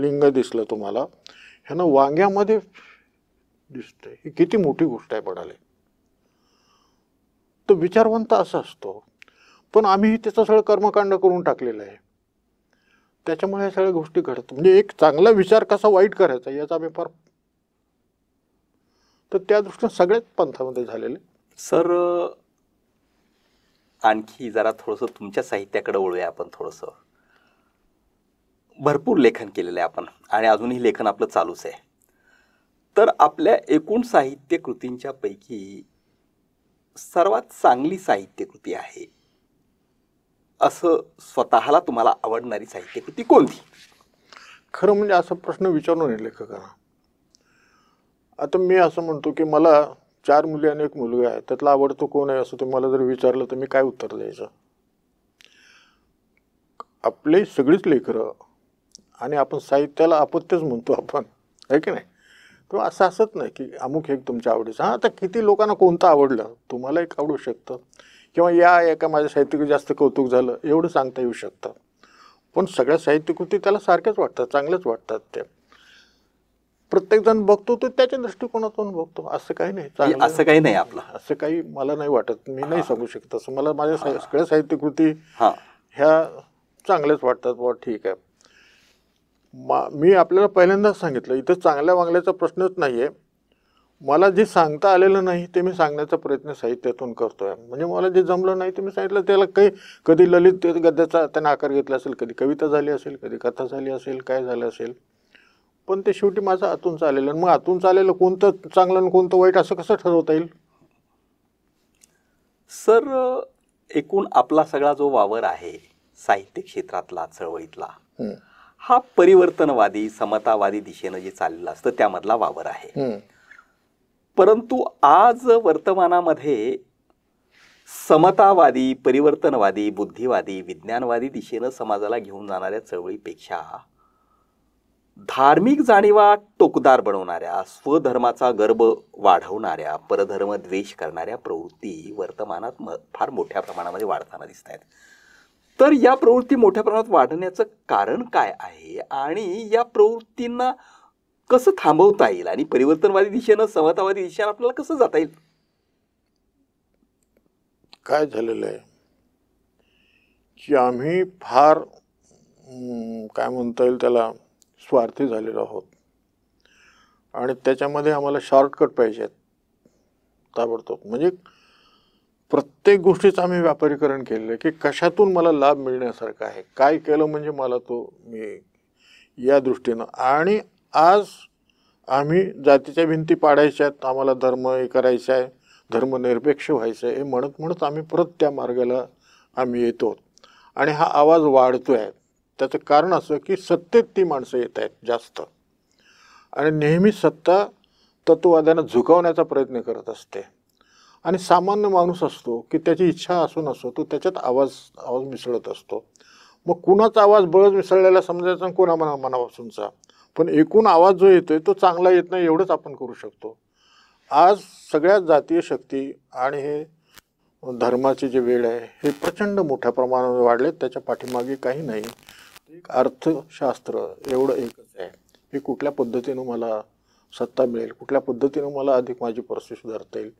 लिंग दिसलं तुम्हाला ह्यानं वांग्यामध्ये दिसतंय ही किती मोठी गोष्ट आहे बडाले तो विचारवंत असा असतो पण आम्ही त्याचं सगळं कर्मकांड करून टाकलेलं आहे त्याच्यामुळे ह्या सगळ्या गोष्टी घडतात म्हणजे एक चांगला विचार कसा वाईट करायचा याचा आम्ही फार तर त्या दृष्टीने सगळ्याच पंथामध्ये झालेले सर आणखी जरा थोडस तुमच्या साहित्याकडे वळूया आपण थोडस भरपूर लेखन केलेलं आहे आपण आणि अजूनही लेखन आपलं चालूच आहे तर आपल्या एकूण साहित्य कृतींच्या पैकी सर्वात चांगली साहित्य कृती आहे असं स्वतःला तुम्हाला आवडणारी साहित्य कृती कोणती खरं म्हणजे असा प्रश्न विचारून लेखकांना आता मी असं म्हणतो की मला चार मुली आणि एक मुलगा आहे त्यातला आवडतो कोण आहे असं मला जर विचारलं तर मी काय उत्तर द्यायचं आपले सगळीच लेकरं आणि आपण साहित्याला अपत्यच म्हणतो आपण आहे की नाही तो असं असत नाही की अमुक एक तुमच्या आवडीचं हां आता किती लोकांना कोणतं आवडलं तुम्हाला एक आवडू शकतं किंवा या एका माझ्या साहित्यिक जास्त कौतुक झालं एवढं सांगता येऊ शकतं पण सगळ्या साहित्यकृती त्याला सारख्याच वाटतात चांगल्याच वाटतात त्या प्रत्येक जण बघतो तो त्याच्या दृष्टिकोनातून बघतो असं काही नाही असं काही नाही आपलं असं काही मला नाही वाटत मी नाही सांगू शकत असं मला माझ्या सगळ्या साहित्यकृती ह्या चांगल्याच वाटतात बुवा ठीक आहे मी आपल्याला पहिल्यांदाच सांगितलं इथं चांगल्या वांगल्याचा प्रश्नच नाही मला जे सांगता आलेलं नाही ते मी सांगण्याचा प्रयत्न साहित्यातून करतोय म्हणजे मला जे जमलं नाही ते मी सांगितलं त्याला काही कधी ललित गद्याचा त्याने आकार घेतला असेल कधी कविता झाली असेल कधी कथा झाली असेल काय झालं असेल पण ते शेवटी माझं आतून चालेल मग आतून चालेलं कोणतं चांगलं आणि कोणतं वाईट असं कसं ठरवता येईल सर एकूण आपला सगळा जो वावर आहे साहित्य क्षेत्रातला चळवळीतला हा परिवर्तनवादी समतावादी दिशेनं जे चाललेलं असतं त्यामधला वावर आहे परंतु आज वर्तमानामध्ये समतावादी परिवर्तनवादी बुद्धिवादी विज्ञानवादी दिशेनं समाजाला घेऊन जाणाऱ्या चळवळीपेक्षा धार्मिक जाणीवा टोकदार बनवणाऱ्या स्वधर्माचा गर्भ वाढवणाऱ्या परधर्म द्वेष करणाऱ्या प्रवृत्ती वर्तमानात म फार मोठ्या प्रमाणामध्ये वाढताना दिसत आहेत तर या प्रवृत्ती मोठ्या प्रमाणात वाढण्याचं कारण काय आहे आणि या प्रवृत्तींना कसं थांबवता येईल आणि परिवर्तनवादी दिशेनं समतावादी दिशेनं आपल्याला कसं जाता येईल काय झालेलं आहे की आम्ही फार काय म्हणता येईल त्याला स्वार्थी झालेलो आहोत आणि त्याच्यामध्ये आम्हाला शॉर्टकट पाहिजे ताबडतोब म्हणजे प्रत्येक गोष्टीचं आम्ही व्यापारीकरण केलेलं आहे की कशातून मला लाभ मिळण्यासारखा आहे काय केलं म्हणजे मला तो मी या दृष्टीनं आणि आज आम्ही जातीच्या भिंती आहेत आम्हाला धर्म हे करायचं आहे धर्मनिरपेक्ष व्हायचं आहे हे म्हणत म्हणत आम्ही परत त्या मार्गाला आम्ही येतो आणि हा आवाज वाढतो आहे त्याचं कारण असं की सत्तेत ती माणसं येत आहेत जास्त आणि नेहमी सत्ता तत्ववाद्यांना झुकवण्याचा प्रयत्न करत असते आणि सामान्य माणूस असतो की त्याची इच्छा असून असो तो त्याच्यात आवाज आवाज मिसळत असतो मग कुणाचा आवाज बळज मिसळलेला समजायचा कोणा मना मनापासूनचा पण एकूण आवाज जो येतो तो चांगला येत नाही एवढंच आपण करू शकतो आज सगळ्यात जातीय शक्ती आणि हे धर्माची जे वेळ आहे हे प्रचंड मोठ्या प्रमाणावर वाढलेत त्याच्या पाठीमागे काही नाही अर्थशास्त्र एवढं एकच आहे हे कुठल्या पद्धतीनं मला सत्ता मिळेल कुठल्या पद्धतीनं मला अधिक माझी परिस्थिती सुधारता येईल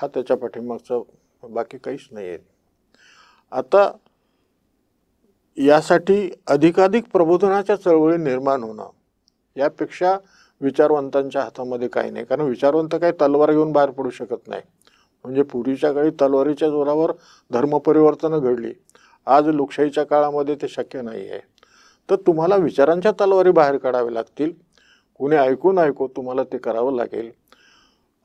हा त्याच्या पाठिंबागचा बाकी काहीच नाही आहे आता यासाठी अधिकाधिक प्रबोधनाच्या चळवळी निर्माण होणं यापेक्षा विचारवंतांच्या हातामध्ये काही नाही कारण विचारवंत काही तलवार घेऊन बाहेर पडू शकत नाही म्हणजे पूर्वीच्या काळी तलवारीच्या जोरावर धर्मपरिवर्तनं घडली आज लोकशाहीच्या काळामध्ये ते शक्य नाही आहे तर तुम्हाला विचारांच्या तलवारी बाहेर काढावे लागतील कुणी ऐकून ऐकू तुम्हाला ते करावं लागेल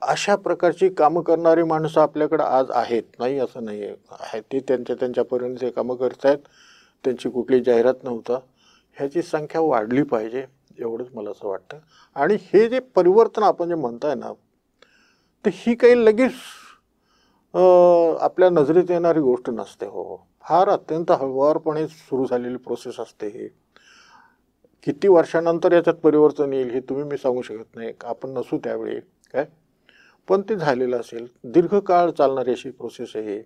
अशा प्रकारची कामं करणारी माणसं आपल्याकडं आज आहेत नाही असं नाही आहे ते त्यांच्या त्यांच्या परीने कामं करत आहेत त्यांची कुठली जाहिरात नव्हता ह्याची संख्या वाढली पाहिजे एवढंच मला असं वाटतं आणि हे जे परिवर्तन आपण जे म्हणताय ना तर ही काही लगेच आपल्या नजरेत येणारी गोष्ट नसते हो फार अत्यंत हळूवारपणे सुरू झालेली प्रोसेस असते ही किती वर्षानंतर याच्यात परिवर्तन येईल हे तुम्ही मी सांगू शकत नाही आपण नसू त्यावेळी काय पण ते झालेलं असेल दीर्घकाळ चालणारी अशी प्रोसेस आहे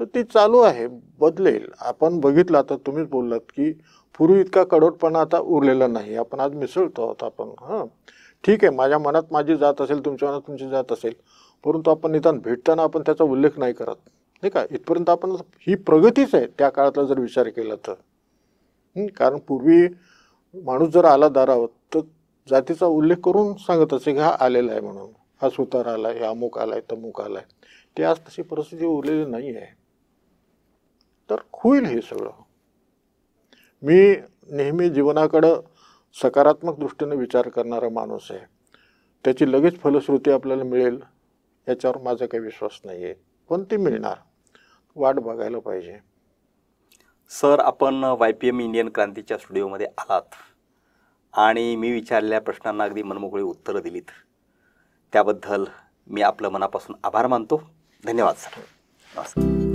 तर ती चालू आहे बदलेल आपण बघितलं आता तुम्हीच बोललात की पूर्वी इतका कडोटपणा आता उरलेला नाही आपण आज मिसळतो आहोत आपण हां ठीक आहे माझ्या मनात माझी जात असेल तुमच्या मनात तुमची जात असेल परंतु आपण निदान भेटताना आपण त्याचा उल्लेख नाही करत नाही का इथपर्यंत आपण ही प्रगतीच आहे त्या काळातला जर विचार केला तर कारण पूर्वी माणूस जर आला दारावर तर जातीचा उल्लेख करून सांगत असे की हा आलेला आहे म्हणून हा सुतार आला आहे अमुक आला आहे तमुक आला आहे ते आज तशी परिस्थिती उरलेली नाही आहे तर होईल हे सगळं मी नेहमी जीवनाकडं सकारात्मक दृष्टीने विचार करणारा माणूस आहे त्याची लगेच फलश्रुती आपल्याला मिळेल याच्यावर माझा काही विश्वास नाही आहे पण ती मिळणार वाट बघायला पाहिजे सर आपण वाय पी एम इंडियन क्रांतीच्या स्टुडिओमध्ये आलात आणि मी विचारलेल्या प्रश्नांना अगदी मनमोकळी उत्तरं दिलीत त्याबद्दल मी आपलं मनापासून आभार मानतो धन्यवाद सर नमस्कार